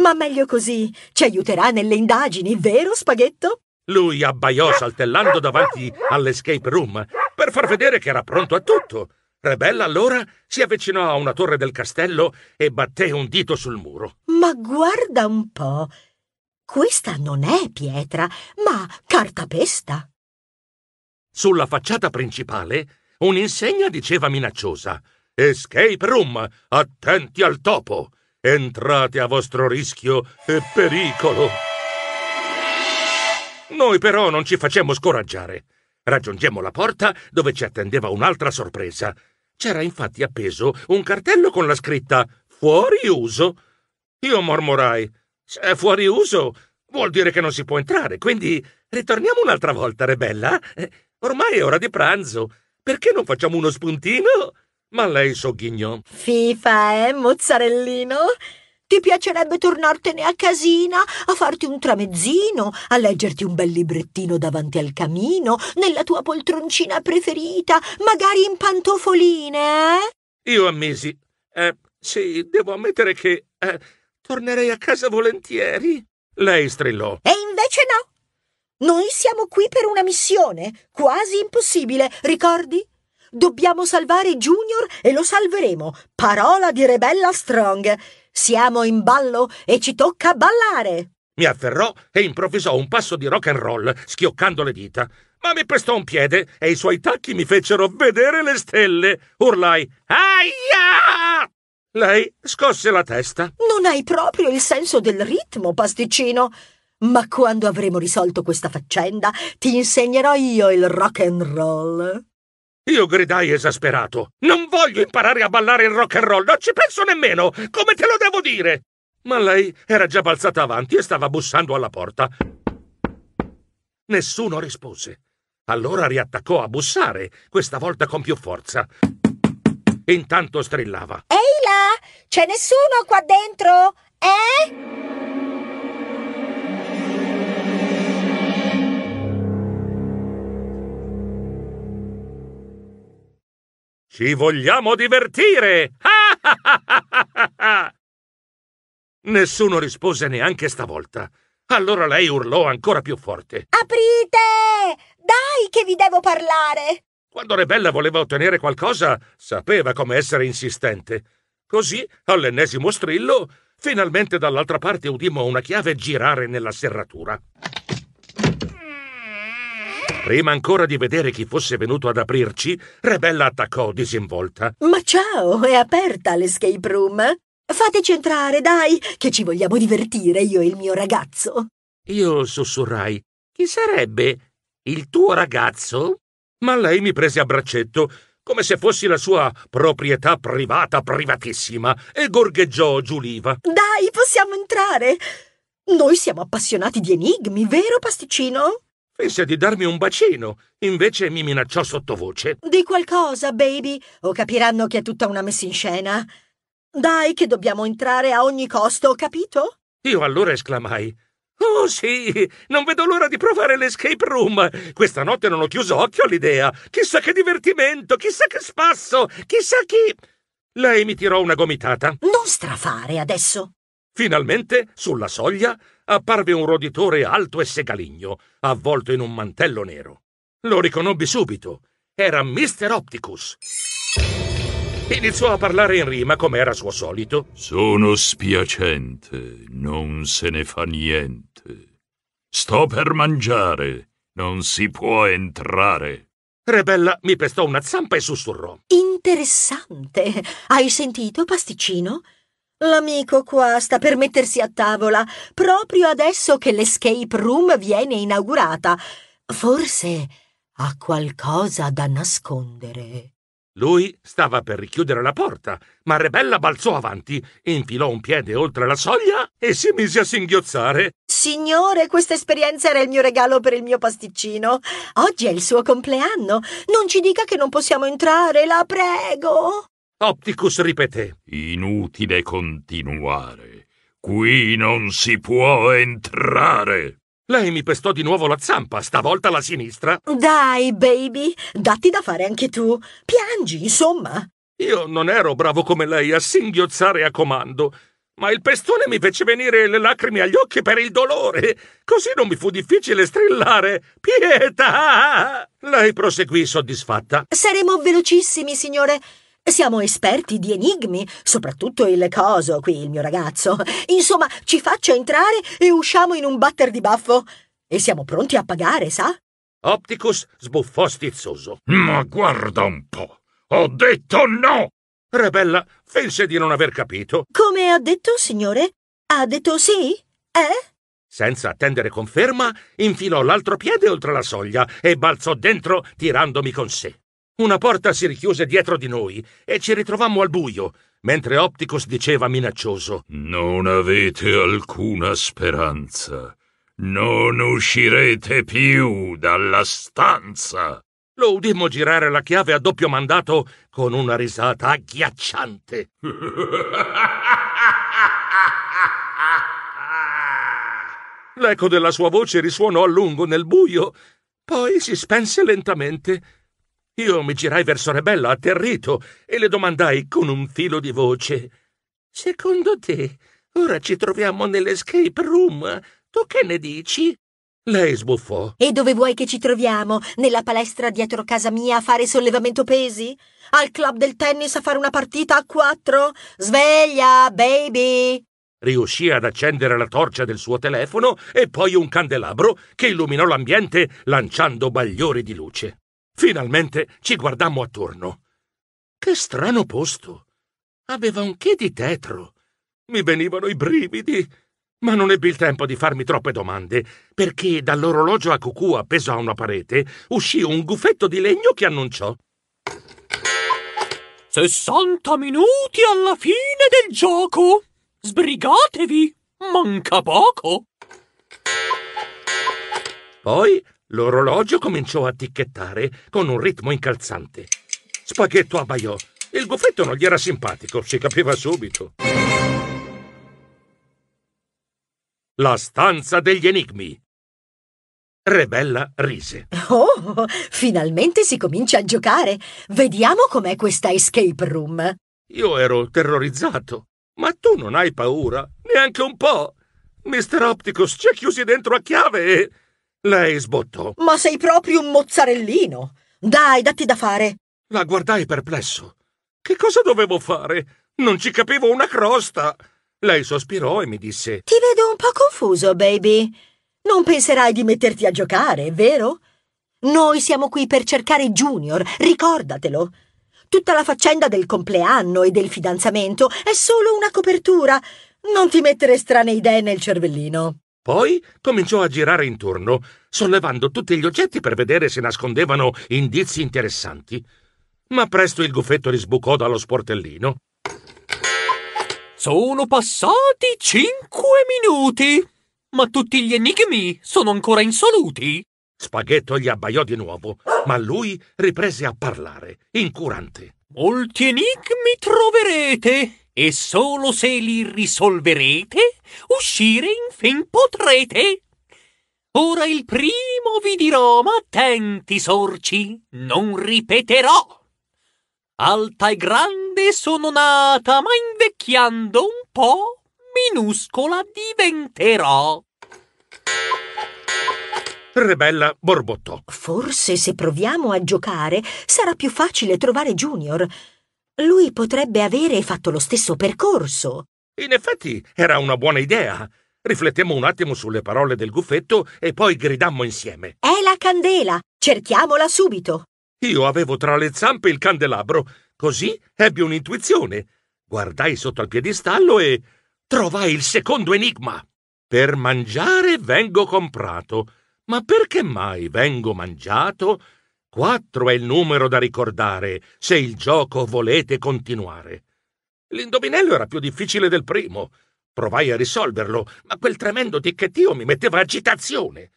Ma meglio così. Ci aiuterà nelle indagini, vero, Spaghetto? Lui abbaiò saltellando davanti all'escape room per far vedere che era pronto a tutto. Rebella allora si avvicinò a una torre del castello e batté un dito sul muro. Ma guarda un po'. Questa non è pietra, ma cartapesta. Sulla facciata principale un'insegna diceva minacciosa Escape Room, attenti al topo. Entrate a vostro rischio e pericolo. Noi però non ci facemmo scoraggiare. Raggiungemmo la porta dove ci attendeva un'altra sorpresa. C'era infatti appeso un cartello con la scritta Fuori uso. Io mormorai. Se è fuori uso, vuol dire che non si può entrare, quindi ritorniamo un'altra volta, Rebella. Eh? Ormai è ora di pranzo. Perché non facciamo uno spuntino? Ma lei sogghignò. Fifa, eh, mozzarellino? Ti piacerebbe tornartene a casina, a farti un tramezzino, a leggerti un bel librettino davanti al camino, nella tua poltroncina preferita, magari in pantofoline, eh? Io ammisi. Eh, sì, devo ammettere che eh, tornerei a casa volentieri. Lei strillò. E invece no. Noi siamo qui per una missione, quasi impossibile, ricordi? Dobbiamo salvare Junior e lo salveremo. Parola di Rebella Strong. Siamo in ballo e ci tocca ballare! Mi afferrò e improvvisò un passo di rock and roll, schioccando le dita. Ma mi pestò un piede e i suoi tacchi mi fecero vedere le stelle. Urlai: Aia! Lei scosse la testa. Non hai proprio il senso del ritmo, pasticcino. Ma quando avremo risolto questa faccenda, ti insegnerò io il rock and roll. Io gridai esasperato. Non voglio imparare a ballare il rock and roll, non ci penso nemmeno! Come te lo devo dire? Ma lei era già balzata avanti e stava bussando alla porta. Nessuno rispose. Allora riattaccò a bussare, questa volta con più forza. Intanto strillava. Ehi là! C'è nessuno qua dentro? Eh? Ci vogliamo divertire! Nessuno rispose neanche stavolta. Allora lei urlò ancora più forte. Aprite! Dai che vi devo parlare! Quando Rebella voleva ottenere qualcosa, sapeva come essere insistente. Così, all'ennesimo strillo, finalmente dall'altra parte udimmo una chiave girare nella serratura. Prima ancora di vedere chi fosse venuto ad aprirci, Rebella attaccò disinvolta. Ma ciao, è aperta l'escape room? Fateci entrare, dai, che ci vogliamo divertire io e il mio ragazzo. Io sussurrai. Chi sarebbe? Il tuo ragazzo? Ma lei mi prese a braccetto, come se fossi la sua proprietà privata privatissima, e gorgheggiò Giuliva. Dai, possiamo entrare. Noi siamo appassionati di enigmi, vero pasticcino? Pensa di darmi un bacino, invece mi minacciò sottovoce. Di qualcosa, baby, o capiranno che è tutta una messa in scena. Dai, che dobbiamo entrare a ogni costo, capito? Io allora esclamai. Oh sì, non vedo l'ora di provare l'escape room. Questa notte non ho chiuso occhio all'idea. Chissà che divertimento, chissà che spasso, chissà chi... Lei mi tirò una gomitata. Non strafare adesso. Finalmente, sulla soglia, apparve un roditore alto e segaligno, avvolto in un mantello nero. Lo riconobbi subito. Era Mr. Opticus. Iniziò a parlare in rima come era suo solito. Sono spiacente, non se ne fa niente. Sto per mangiare, non si può entrare. Rebella mi pestò una zampa e sussurrò. Interessante. Hai sentito, pasticcino? L'amico qua sta per mettersi a tavola, proprio adesso che l'escape room viene inaugurata. Forse ha qualcosa da nascondere. Lui stava per richiudere la porta, ma Rebella balzò avanti, infilò un piede oltre la soglia e si mise a singhiozzare. Signore, questa esperienza era il mio regalo per il mio pasticcino. Oggi è il suo compleanno. Non ci dica che non possiamo entrare, la prego. Opticus ripeté. Inutile continuare. Qui non si può entrare. Lei mi pestò di nuovo la zampa, stavolta la sinistra. Dai, baby, datti da fare anche tu. Piangi, insomma. Io non ero bravo come lei a singhiozzare a comando, ma il pestone mi fece venire le lacrime agli occhi per il dolore. Così non mi fu difficile strillare. Pietà! Lei proseguì soddisfatta. Saremo velocissimi, signore. Siamo esperti di enigmi, soprattutto il coso qui, il mio ragazzo. Insomma, ci faccia entrare e usciamo in un batter di baffo. E siamo pronti a pagare, sa? Opticus sbuffò stizzoso. Ma guarda un po'. Ho detto no! Rebella finse di non aver capito. Come ha detto, signore? Ha detto sì? Eh? Senza attendere conferma, infilò l'altro piede oltre la soglia e balzò dentro tirandomi con sé. Una porta si richiuse dietro di noi e ci ritrovammo al buio, mentre Opticus diceva minaccioso: Non avete alcuna speranza. Non uscirete più dalla stanza. Lo udimmo girare la chiave a doppio mandato con una risata agghiacciante. L'eco della sua voce risuonò a lungo nel buio, poi si spense lentamente io mi girai verso Rebella, atterrito, e le domandai con un filo di voce: Secondo te, ora ci troviamo nell'escape room? Tu che ne dici? Lei sbuffò. E dove vuoi che ci troviamo? Nella palestra dietro casa mia a fare sollevamento pesi? Al club del tennis a fare una partita a quattro? Sveglia, baby! Riuscì ad accendere la torcia del suo telefono e poi un candelabro che illuminò l'ambiente lanciando bagliori di luce. Finalmente ci guardammo attorno. Che strano posto! Aveva un che di tetro. Mi venivano i brividi. Ma non ebbi il tempo di farmi troppe domande, perché dall'orologio a cucù appeso a una parete uscì un gufetto di legno che annunciò. Sessanta minuti alla fine del gioco! Sbrigatevi! Manca poco! Poi L'orologio cominciò a ticchettare con un ritmo incalzante. Spaghetto abbaiò. Il buffetto non gli era simpatico, si capiva subito. La stanza degli enigmi. Rebella rise. Oh, finalmente si comincia a giocare. Vediamo com'è questa escape room. Io ero terrorizzato. Ma tu non hai paura? Neanche un po'. Mister Opticus ci ha chiusi dentro a chiave e... Lei sbottò. Ma sei proprio un mozzarellino. Dai, datti da fare. La guardai perplesso. Che cosa dovevo fare? Non ci capivo una crosta. Lei sospirò e mi disse: Ti vedo un po' confuso, baby. Non penserai di metterti a giocare, vero? Noi siamo qui per cercare Junior, ricordatelo. Tutta la faccenda del compleanno e del fidanzamento è solo una copertura. Non ti mettere strane idee nel cervellino. Poi cominciò a girare intorno, sollevando tutti gli oggetti per vedere se nascondevano indizi interessanti. Ma presto il goffetto risbucò dallo sportellino. Sono passati cinque minuti, ma tutti gli enigmi sono ancora insoluti. Spaghetto gli abbaiò di nuovo, ma lui riprese a parlare, incurante. Molti enigmi troverete e solo se li risolverete, uscire infin potrete. Ora il primo vi dirò, ma attenti sorci, non ripeterò. Alta e grande sono nata, ma invecchiando un po', minuscola diventerò. Rebella borbottò. Forse se proviamo a giocare sarà più facile trovare Junior. Lui potrebbe avere fatto lo stesso percorso. In effetti era una buona idea. Riflettemmo un attimo sulle parole del guffetto e poi gridammo insieme. È la candela! Cerchiamola subito! Io avevo tra le zampe il candelabro, così ebbi un'intuizione. Guardai sotto al piedistallo e trovai il secondo enigma. Per mangiare vengo comprato, ma perché mai vengo mangiato? Quattro è il numero da ricordare, se il gioco volete continuare. L'indovinello era più difficile del primo. Provai a risolverlo, ma quel tremendo ticchettio mi metteva agitazione.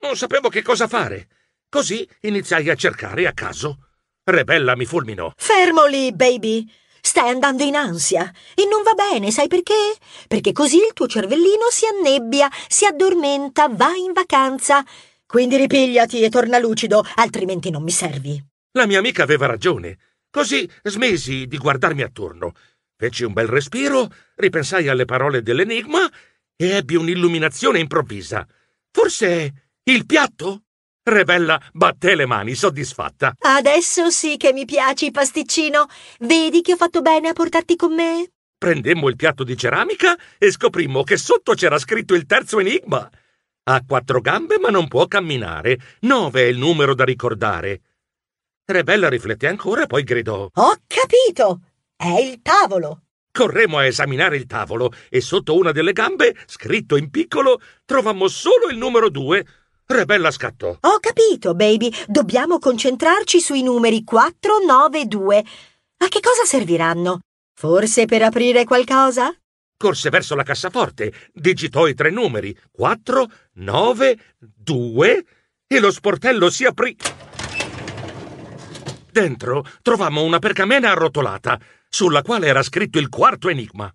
Non sapevo che cosa fare. Così iniziai a cercare a caso. Rebella mi fulminò. Fermo lì, baby! Stai andando in ansia e non va bene, sai perché? Perché così il tuo cervellino si annebbia, si addormenta, va in vacanza quindi ripigliati e torna lucido, altrimenti non mi servi. La mia amica aveva ragione. Così smesi di guardarmi attorno. Feci un bel respiro, ripensai alle parole dell'enigma e ebbi un'illuminazione improvvisa. Forse il piatto? Rebella batté le mani, soddisfatta. Adesso sì che mi piaci, pasticcino. Vedi che ho fatto bene a portarti con me? Prendemmo il piatto di ceramica e scoprimmo che sotto c'era scritto il terzo enigma. Ha quattro gambe ma non può camminare. Nove è il numero da ricordare. Rebella rifletté ancora e poi gridò: Ho capito! È il tavolo! Corremo a esaminare il tavolo e sotto una delle gambe, scritto in piccolo, trovammo solo il numero due. Rebella scattò. Ho capito, baby. Dobbiamo concentrarci sui numeri 4, 9, 2. A che cosa serviranno? Forse per aprire qualcosa? corse verso la cassaforte, digitò i tre numeri 4, 9, 2 e lo sportello si aprì. Dentro trovammo una pergamena arrotolata, sulla quale era scritto il quarto enigma.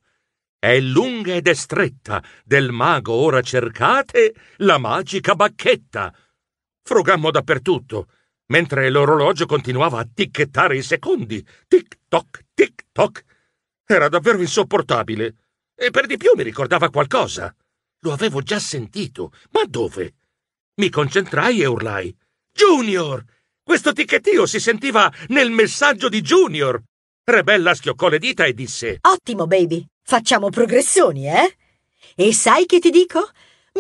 È lunga ed è stretta, del mago ora cercate la magica bacchetta. Frugammo dappertutto, mentre l'orologio continuava a ticchettare i secondi. Tic toc, tic toc. Era davvero insopportabile. E per di più mi ricordava qualcosa. Lo avevo già sentito. Ma dove? Mi concentrai e urlai. Junior! Questo ticchettio si sentiva nel messaggio di Junior. Rebella schioccò le dita e disse: Ottimo, baby. Facciamo progressioni, eh? E sai che ti dico?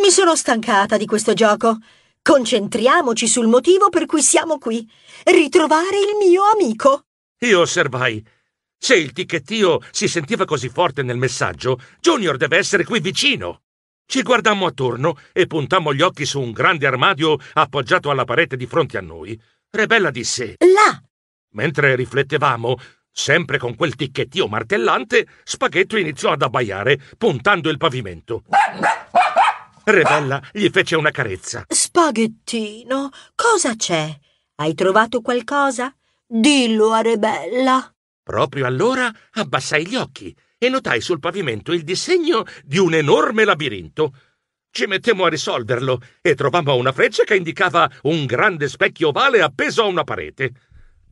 Mi sono stancata di questo gioco. Concentriamoci sul motivo per cui siamo qui. Ritrovare il mio amico. Io osservai. Se il ticchettio si sentiva così forte nel messaggio, Junior deve essere qui vicino. Ci guardammo attorno e puntammo gli occhi su un grande armadio appoggiato alla parete di fronte a noi. Rebella disse: Là! Mentre riflettevamo, sempre con quel ticchettio martellante, Spaghetto iniziò ad abbaiare, puntando il pavimento. Rebella gli fece una carezza. Spaghettino, cosa c'è? Hai trovato qualcosa? Dillo a Rebella. Proprio allora abbassai gli occhi e notai sul pavimento il disegno di un enorme labirinto. Ci mettemmo a risolverlo e trovammo una freccia che indicava un grande specchio ovale appeso a una parete.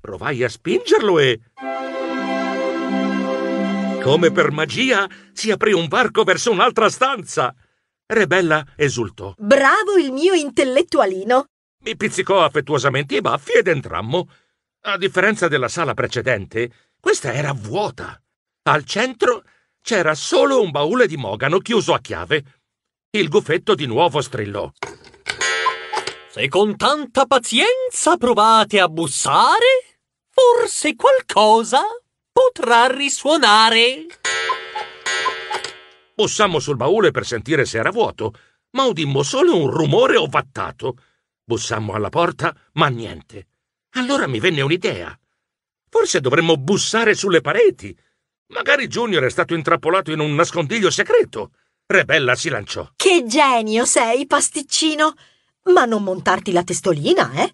Provai a spingerlo e. Come per magia si aprì un varco verso un'altra stanza. Rebella esultò. Bravo il mio intellettualino! Mi pizzicò affettuosamente i baffi ed entrammo. A differenza della sala precedente, questa era vuota. Al centro c'era solo un baule di mogano chiuso a chiave. Il gufetto di nuovo strillò. Se con tanta pazienza provate a bussare, forse qualcosa potrà risuonare. Bussammo sul baule per sentire se era vuoto, ma udimmo solo un rumore ovattato. Bussammo alla porta, ma niente. Allora mi venne un'idea. Forse dovremmo bussare sulle pareti. Magari Junior è stato intrappolato in un nascondiglio segreto. Rebella si lanciò. Che genio sei, pasticcino! Ma non montarti la testolina, eh?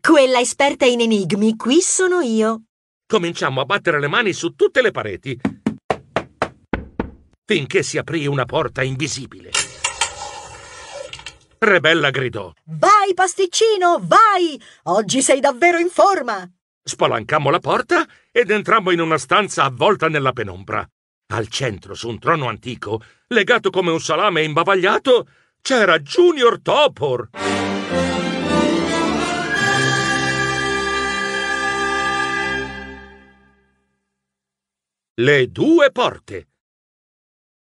Quella esperta in enigmi, qui sono io. Cominciamo a battere le mani su tutte le pareti. Finché si aprì una porta invisibile. Rebella gridò. Vai, pasticcino, vai! Oggi sei davvero in forma! spalancammo la porta ed entrammo in una stanza avvolta nella penombra. Al centro, su un trono antico, legato come un salame imbavagliato, c'era Junior Topor. Le due porte.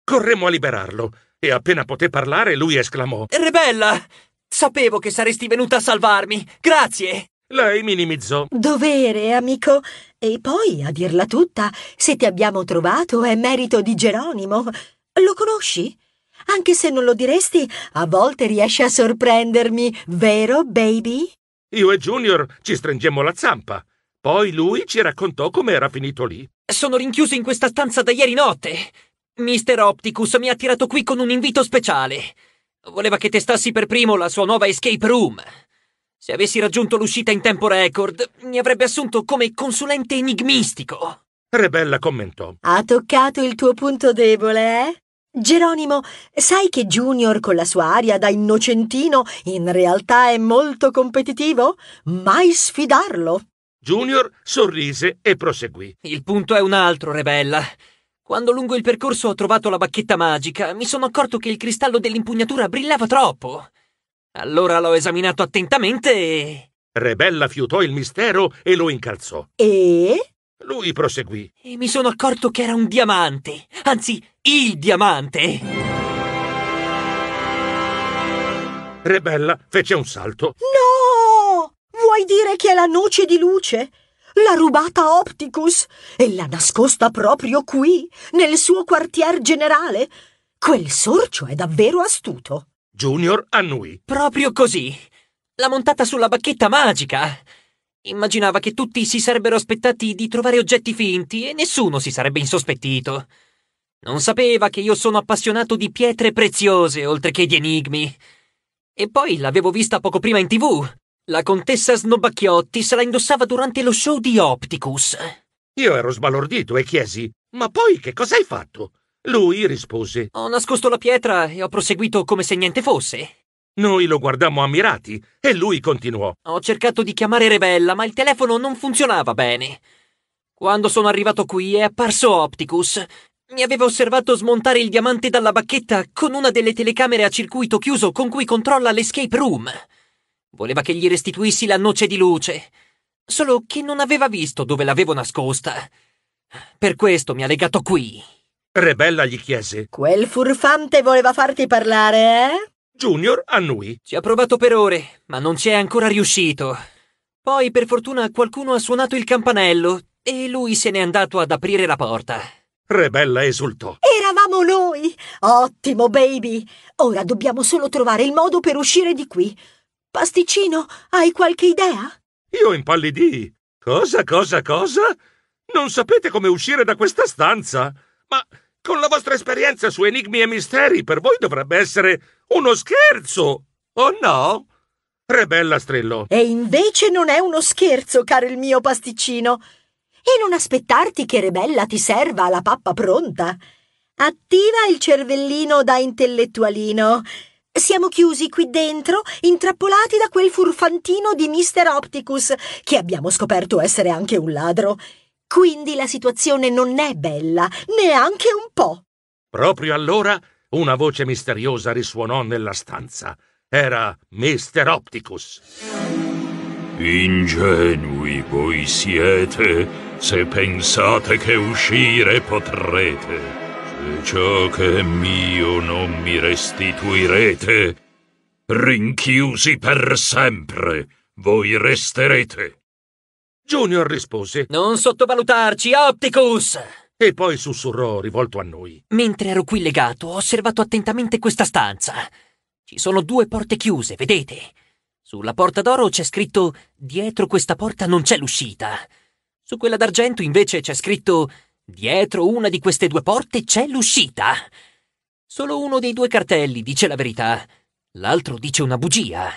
Corremmo a liberarlo e appena poté parlare lui esclamò: Rebella! Sapevo che saresti venuta a salvarmi! Grazie! Lei minimizzò. Dovere, amico. E poi, a dirla tutta, se ti abbiamo trovato è merito di Geronimo. Lo conosci? Anche se non lo diresti, a volte riesci a sorprendermi, vero, baby? Io e Junior ci stringemmo la zampa. Poi lui ci raccontò come era finito lì. Sono rinchiuso in questa stanza da ieri notte. Mister Opticus mi ha tirato qui con un invito speciale. Voleva che testassi per primo la sua nuova escape room. Se avessi raggiunto l'uscita in tempo record, mi avrebbe assunto come consulente enigmistico. Rebella commentò. Ha toccato il tuo punto debole, eh? Geronimo, sai che Junior con la sua aria da innocentino in realtà è molto competitivo? Mai sfidarlo. Junior sorrise e proseguì. Il punto è un altro, Rebella. Quando lungo il percorso ho trovato la bacchetta magica, mi sono accorto che il cristallo dell'impugnatura brillava troppo. Allora l'ho esaminato attentamente e... Rebella fiutò il mistero e lo incalzò. E? Lui proseguì. E mi sono accorto che era un diamante. Anzi, il diamante. Rebella fece un salto. No! Vuoi dire che è la noce di luce? L'ha rubata Opticus e l'ha nascosta proprio qui, nel suo quartier generale. Quel sorcio è davvero astuto. Junior annui. Proprio così. La montata sulla bacchetta magica. Immaginava che tutti si sarebbero aspettati di trovare oggetti finti e nessuno si sarebbe insospettito. Non sapeva che io sono appassionato di pietre preziose, oltre che di enigmi. E poi l'avevo vista poco prima in tv. La contessa Snobacchiotti se la indossava durante lo show di Opticus. Io ero sbalordito e chiesi: Ma poi che cosa hai fatto? Lui rispose: Ho nascosto la pietra e ho proseguito come se niente fosse. Noi lo guardammo ammirati e lui continuò: Ho cercato di chiamare Rebella, ma il telefono non funzionava bene. Quando sono arrivato qui è apparso Opticus. Mi aveva osservato smontare il diamante dalla bacchetta con una delle telecamere a circuito chiuso con cui controlla l'escape room. Voleva che gli restituissi la noce di luce, solo che non aveva visto dove l'avevo nascosta. Per questo mi ha legato qui. Rebella gli chiese. Quel furfante voleva farti parlare, eh? Junior annui. Ci ha provato per ore, ma non ci è ancora riuscito. Poi, per fortuna, qualcuno ha suonato il campanello e lui se n'è andato ad aprire la porta. Rebella esultò. Eravamo noi! Ottimo, baby! Ora dobbiamo solo trovare il modo per uscire di qui. Pasticcino, hai qualche idea? Io impallidii. Cosa, cosa, cosa? Non sapete come uscire da questa stanza? Ma con la vostra esperienza su enigmi e misteri, per voi dovrebbe essere uno scherzo, o no? Rebella strillò. E invece non è uno scherzo, caro il mio pasticcino. E non aspettarti che Rebella ti serva la pappa pronta. Attiva il cervellino da intellettualino. Siamo chiusi qui dentro, intrappolati da quel furfantino di Mister Opticus, che abbiamo scoperto essere anche un ladro. Quindi la situazione non è bella, neanche un po'. Proprio allora una voce misteriosa risuonò nella stanza. Era Mister Opticus. Ingenui voi siete se pensate che uscire potrete. Se ciò che è mio non mi restituirete, rinchiusi per sempre voi resterete. Junior rispose: Non sottovalutarci, Opticus! E poi sussurrò, rivolto a noi: Mentre ero qui legato, ho osservato attentamente questa stanza. Ci sono due porte chiuse, vedete? Sulla porta d'oro c'è scritto: Dietro questa porta non c'è l'uscita. Su quella d'argento invece c'è scritto: Dietro una di queste due porte c'è l'uscita. Solo uno dei due cartelli dice la verità, l'altro dice una bugia.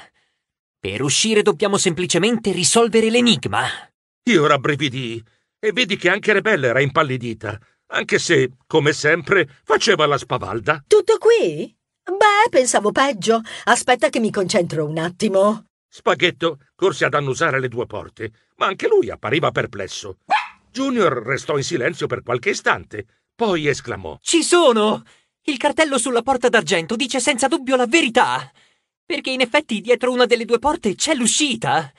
Per uscire dobbiamo semplicemente risolvere l'enigma. Io rabbrividii e vedi che anche Rebella era impallidita, anche se, come sempre, faceva la spavalda. Tutto qui? Beh, pensavo peggio. Aspetta che mi concentro un attimo. Spaghetto corse ad annusare le due porte, ma anche lui appariva perplesso. Junior restò in silenzio per qualche istante, poi esclamò: Ci sono! Il cartello sulla porta d'argento dice senza dubbio la verità! Perché in effetti dietro una delle due porte c'è l'uscita!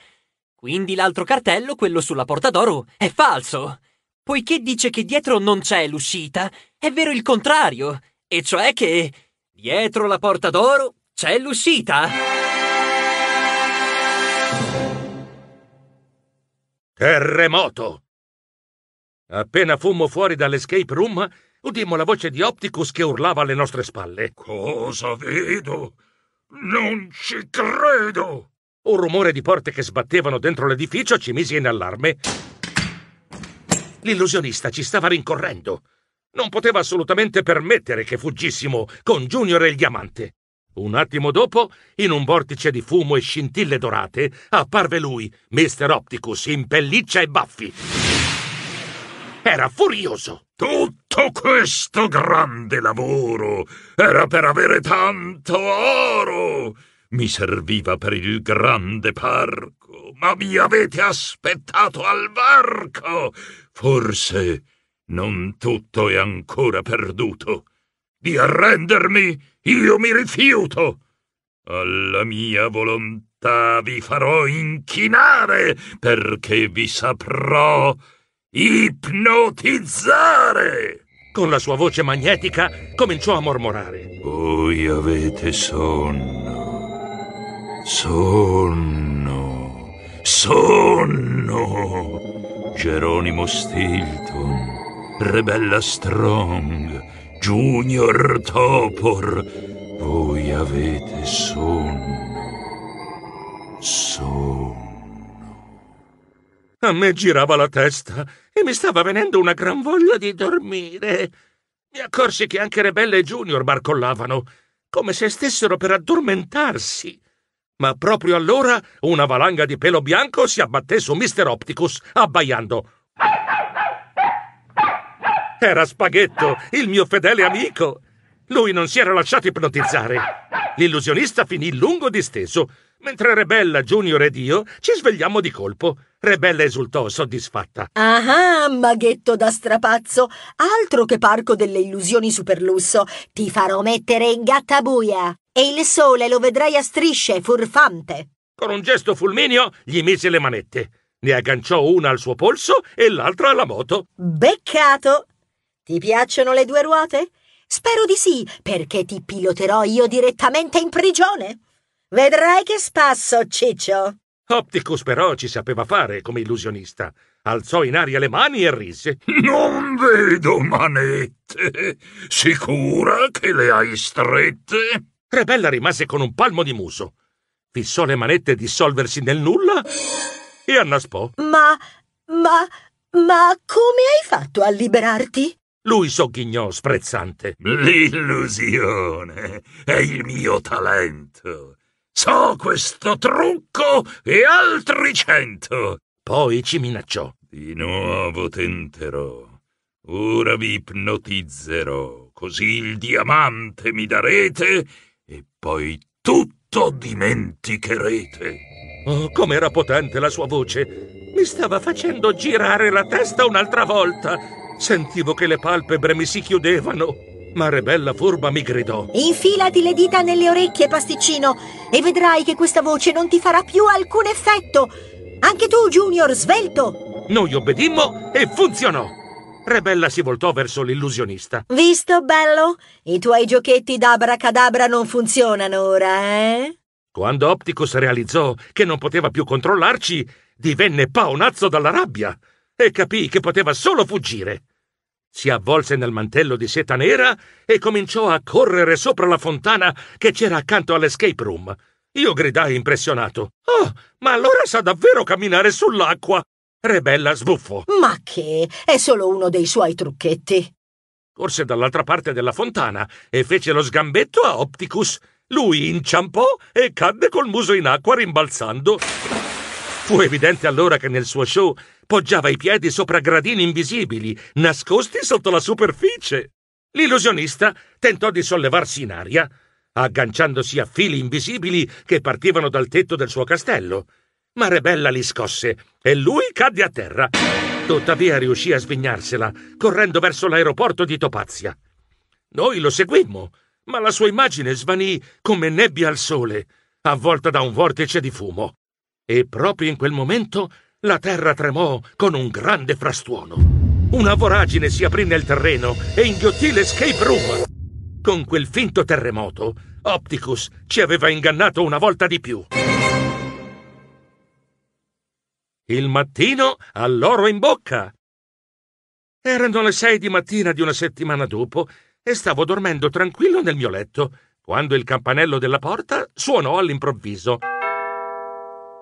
Quindi l'altro cartello, quello sulla porta d'oro, è falso. Poiché dice che dietro non c'è l'uscita, è vero il contrario, e cioè che dietro la porta d'oro c'è l'uscita. Terremoto! Appena fummo fuori dall'escape room, udimmo la voce di Opticus che urlava alle nostre spalle. Cosa vedo? Non ci credo! Un rumore di porte che sbattevano dentro l'edificio ci mise in allarme. L'illusionista ci stava rincorrendo. Non poteva assolutamente permettere che fuggissimo con Junior e il diamante. Un attimo dopo, in un vortice di fumo e scintille dorate, apparve lui, Mr. Opticus, in pelliccia e baffi. Era furioso. Tutto questo grande lavoro era per avere tanto oro mi serviva per il grande parco, ma mi avete aspettato al varco. Forse non tutto è ancora perduto. Di arrendermi io mi rifiuto. Alla mia volontà vi farò inchinare, perché vi saprò ipnotizzare con la sua voce magnetica, cominciò a mormorare. Voi avete sonno. Sonno, sonno, Geronimo Stilton, Rebella Strong, Junior Topor, voi avete sonno, sonno. A me girava la testa e mi stava venendo una gran voglia di dormire. Mi accorsi che anche Rebella e Junior barcollavano, come se stessero per addormentarsi ma proprio allora una valanga di pelo bianco si abbatté su Mr. Opticus, abbaiando. Era Spaghetto, il mio fedele amico. Lui non si era lasciato ipnotizzare. L'illusionista finì lungo disteso, mentre Rebella, Junior ed io ci svegliamo di colpo. Rebella esultò soddisfatta. Ah, maghetto da strapazzo! Altro che parco delle illusioni superlusso! Ti farò mettere in gattabuia! E il sole lo vedrai a strisce, furfante. Con un gesto fulmineo gli mise le manette. Ne agganciò una al suo polso e l'altra alla moto. Beccato! Ti piacciono le due ruote? Spero di sì, perché ti piloterò io direttamente in prigione. Vedrai che spasso, Ciccio. Opticus però ci sapeva fare come illusionista. Alzò in aria le mani e rise. Non vedo manette. Sicura che le hai strette? Trebella rimase con un palmo di muso. Fissò le manette dissolversi nel nulla e annaspò. Ma, ma, ma come hai fatto a liberarti? Lui sogghignò sprezzante. L'illusione è il mio talento. So questo trucco e altri cento. Poi ci minacciò. Di nuovo tenterò. Ora vi ipnotizzerò, così il diamante mi darete e poi tutto dimenticherete. Oh, com'era potente la sua voce! Mi stava facendo girare la testa un'altra volta. Sentivo che le palpebre mi si chiudevano. Ma Rebella furba mi gridò. Infilati le dita nelle orecchie, pasticcino, e vedrai che questa voce non ti farà più alcun effetto. Anche tu, Junior, svelto! Noi obbedimmo e funzionò. Rebella si voltò verso l'illusionista. Visto, bello? I tuoi giochetti d'abracadabra non funzionano ora, eh? Quando Opticus realizzò che non poteva più controllarci, divenne paonazzo dalla rabbia e capì che poteva solo fuggire. Si avvolse nel mantello di seta nera e cominciò a correre sopra la fontana che c'era accanto all'escape room. Io gridai impressionato. Oh, ma allora sa davvero camminare sull'acqua! Rebella sbuffo. Ma che? È solo uno dei suoi trucchetti. Corse dall'altra parte della fontana e fece lo sgambetto a Opticus. Lui inciampò e cadde col muso in acqua rimbalzando. Fu evidente allora che nel suo show poggiava i piedi sopra gradini invisibili, nascosti sotto la superficie. L'illusionista tentò di sollevarsi in aria, agganciandosi a fili invisibili che partivano dal tetto del suo castello ma Rebella li scosse e lui cadde a terra. Tuttavia riuscì a svignarsela, correndo verso l'aeroporto di Topazia. Noi lo seguimmo, ma la sua immagine svanì come nebbia al sole, avvolta da un vortice di fumo. E proprio in quel momento la terra tremò con un grande frastuono. Una voragine si aprì nel terreno e inghiottì l'escape room. Con quel finto terremoto, Opticus ci aveva ingannato una volta di più. Il mattino all'oro in bocca. Erano le sei di mattina di una settimana dopo e stavo dormendo tranquillo nel mio letto quando il campanello della porta suonò all'improvviso.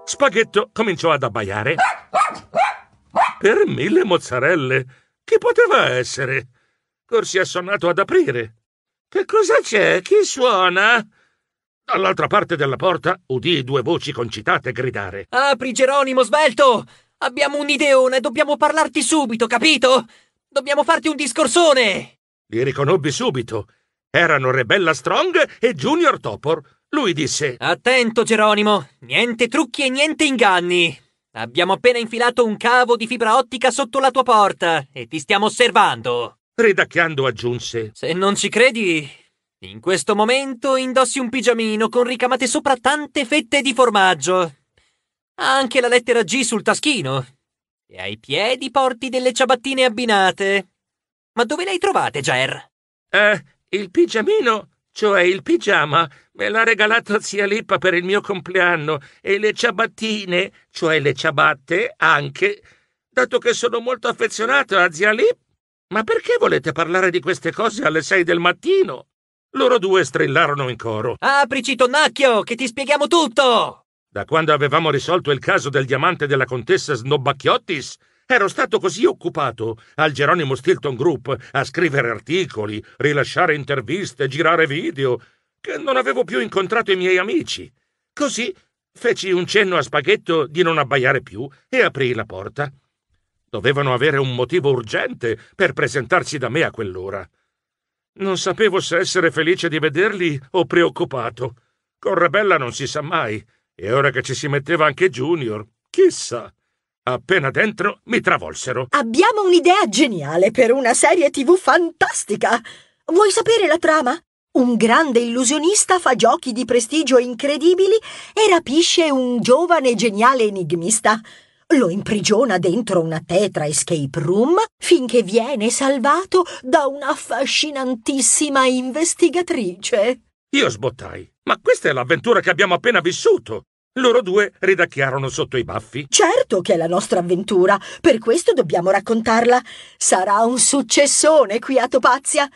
Spaghetto cominciò ad abbaiare. Per mille mozzarelle! Chi poteva essere? Corsi assonnato ad aprire. Che cosa c'è? Chi suona? Dall'altra parte della porta udii due voci concitate gridare. Apri Geronimo, svelto! Abbiamo un'ideona e dobbiamo parlarti subito, capito? Dobbiamo farti un discorsone! Li riconobbi subito. Erano Rebella Strong e Junior Topor. Lui disse: Attento, Geronimo, niente trucchi e niente inganni. Abbiamo appena infilato un cavo di fibra ottica sotto la tua porta e ti stiamo osservando. Ridacchiando aggiunse: Se non ci credi, in questo momento indossi un pigiamino con ricamate sopra tante fette di formaggio. Ha anche la lettera G sul taschino. E ai piedi porti delle ciabattine abbinate. Ma dove le hai trovate, Ger? Eh, il pigiamino, cioè il pigiama, me l'ha regalato zia Lippa per il mio compleanno e le ciabattine, cioè le ciabatte, anche, dato che sono molto affezionato a zia Lippa. Ma perché volete parlare di queste cose alle sei del mattino? Loro due strillarono in coro. Aprici, tonnacchio, che ti spieghiamo tutto! Da quando avevamo risolto il caso del diamante della contessa Snobacchiottis, ero stato così occupato al Geronimo Stilton Group a scrivere articoli, rilasciare interviste, girare video, che non avevo più incontrato i miei amici. Così feci un cenno a Spaghetto di non abbaiare più e aprì la porta. Dovevano avere un motivo urgente per presentarsi da me a quell'ora. Non sapevo se essere felice di vederli o preoccupato. Corrabella non si sa mai, e ora che ci si metteva anche Junior, chissà. Appena dentro mi travolsero. Abbiamo un'idea geniale per una serie TV fantastica. Vuoi sapere la trama? Un grande illusionista fa giochi di prestigio incredibili e rapisce un giovane geniale enigmista lo imprigiona dentro una tetra escape room finché viene salvato da un'affascinantissima investigatrice. Io sbottai. Ma questa è l'avventura che abbiamo appena vissuto. Loro due ridacchiarono sotto i baffi. Certo che è la nostra avventura, per questo dobbiamo raccontarla. Sarà un successone qui a Topazia.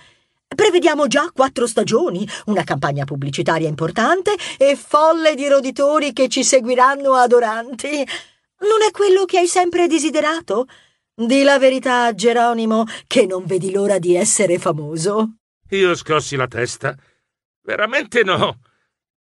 Prevediamo già quattro stagioni, una campagna pubblicitaria importante e folle di roditori che ci seguiranno adoranti. Non è quello che hai sempre desiderato? Di la verità, Geronimo, che non vedi l'ora di essere famoso. Io scossi la testa. Veramente no.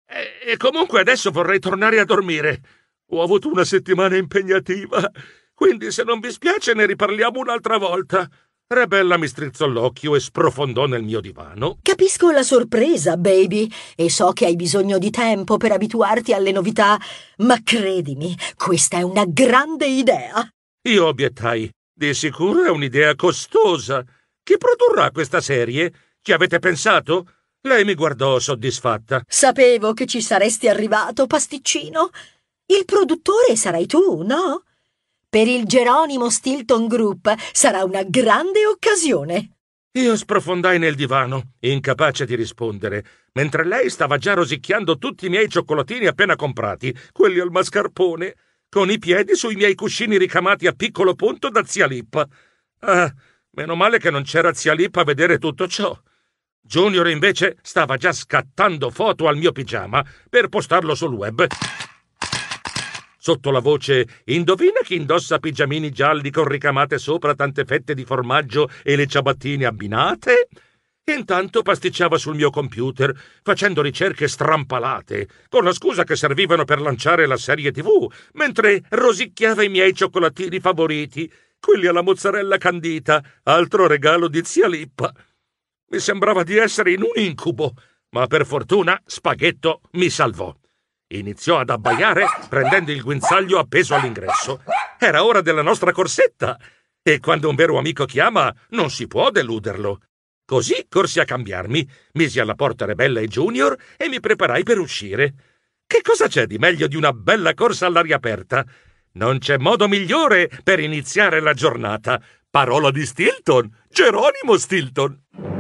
E, e comunque adesso vorrei tornare a dormire. Ho avuto una settimana impegnativa, quindi se non vi spiace ne riparliamo un'altra volta. Rebella mi strizzò l'occhio e sprofondò nel mio divano. Capisco la sorpresa, baby, e so che hai bisogno di tempo per abituarti alle novità, ma credimi, questa è una grande idea. Io obiettai. Di sicuro è un'idea costosa. Chi produrrà questa serie? Ci avete pensato? Lei mi guardò soddisfatta. Sapevo che ci saresti arrivato, pasticcino. Il produttore sarai tu, no? Per il Geronimo Stilton Group sarà una grande occasione. Io sprofondai nel divano, incapace di rispondere, mentre lei stava già rosicchiando tutti i miei cioccolatini appena comprati, quelli al mascarpone, con i piedi sui miei cuscini ricamati a piccolo punto da zia Lippa. Ah, meno male che non c'era zia Lippa a vedere tutto ciò. Junior invece stava già scattando foto al mio pigiama per postarlo sul web sotto la voce Indovina chi indossa pigiamini gialli con ricamate sopra tante fette di formaggio e le ciabattine abbinate? Intanto pasticciava sul mio computer, facendo ricerche strampalate, con la scusa che servivano per lanciare la serie TV, mentre rosicchiava i miei cioccolatini favoriti, quelli alla mozzarella candita, altro regalo di zia Lippa. Mi sembrava di essere in un incubo, ma per fortuna Spaghetto mi salvò. Iniziò ad abbaiare prendendo il guinzaglio appeso all'ingresso. Era ora della nostra corsetta e quando un vero amico chiama non si può deluderlo. Così corsi a cambiarmi, misi alla porta Rebella e Junior e mi preparai per uscire. Che cosa c'è di meglio di una bella corsa all'aria aperta? Non c'è modo migliore per iniziare la giornata. Parola di Stilton, Geronimo Stilton.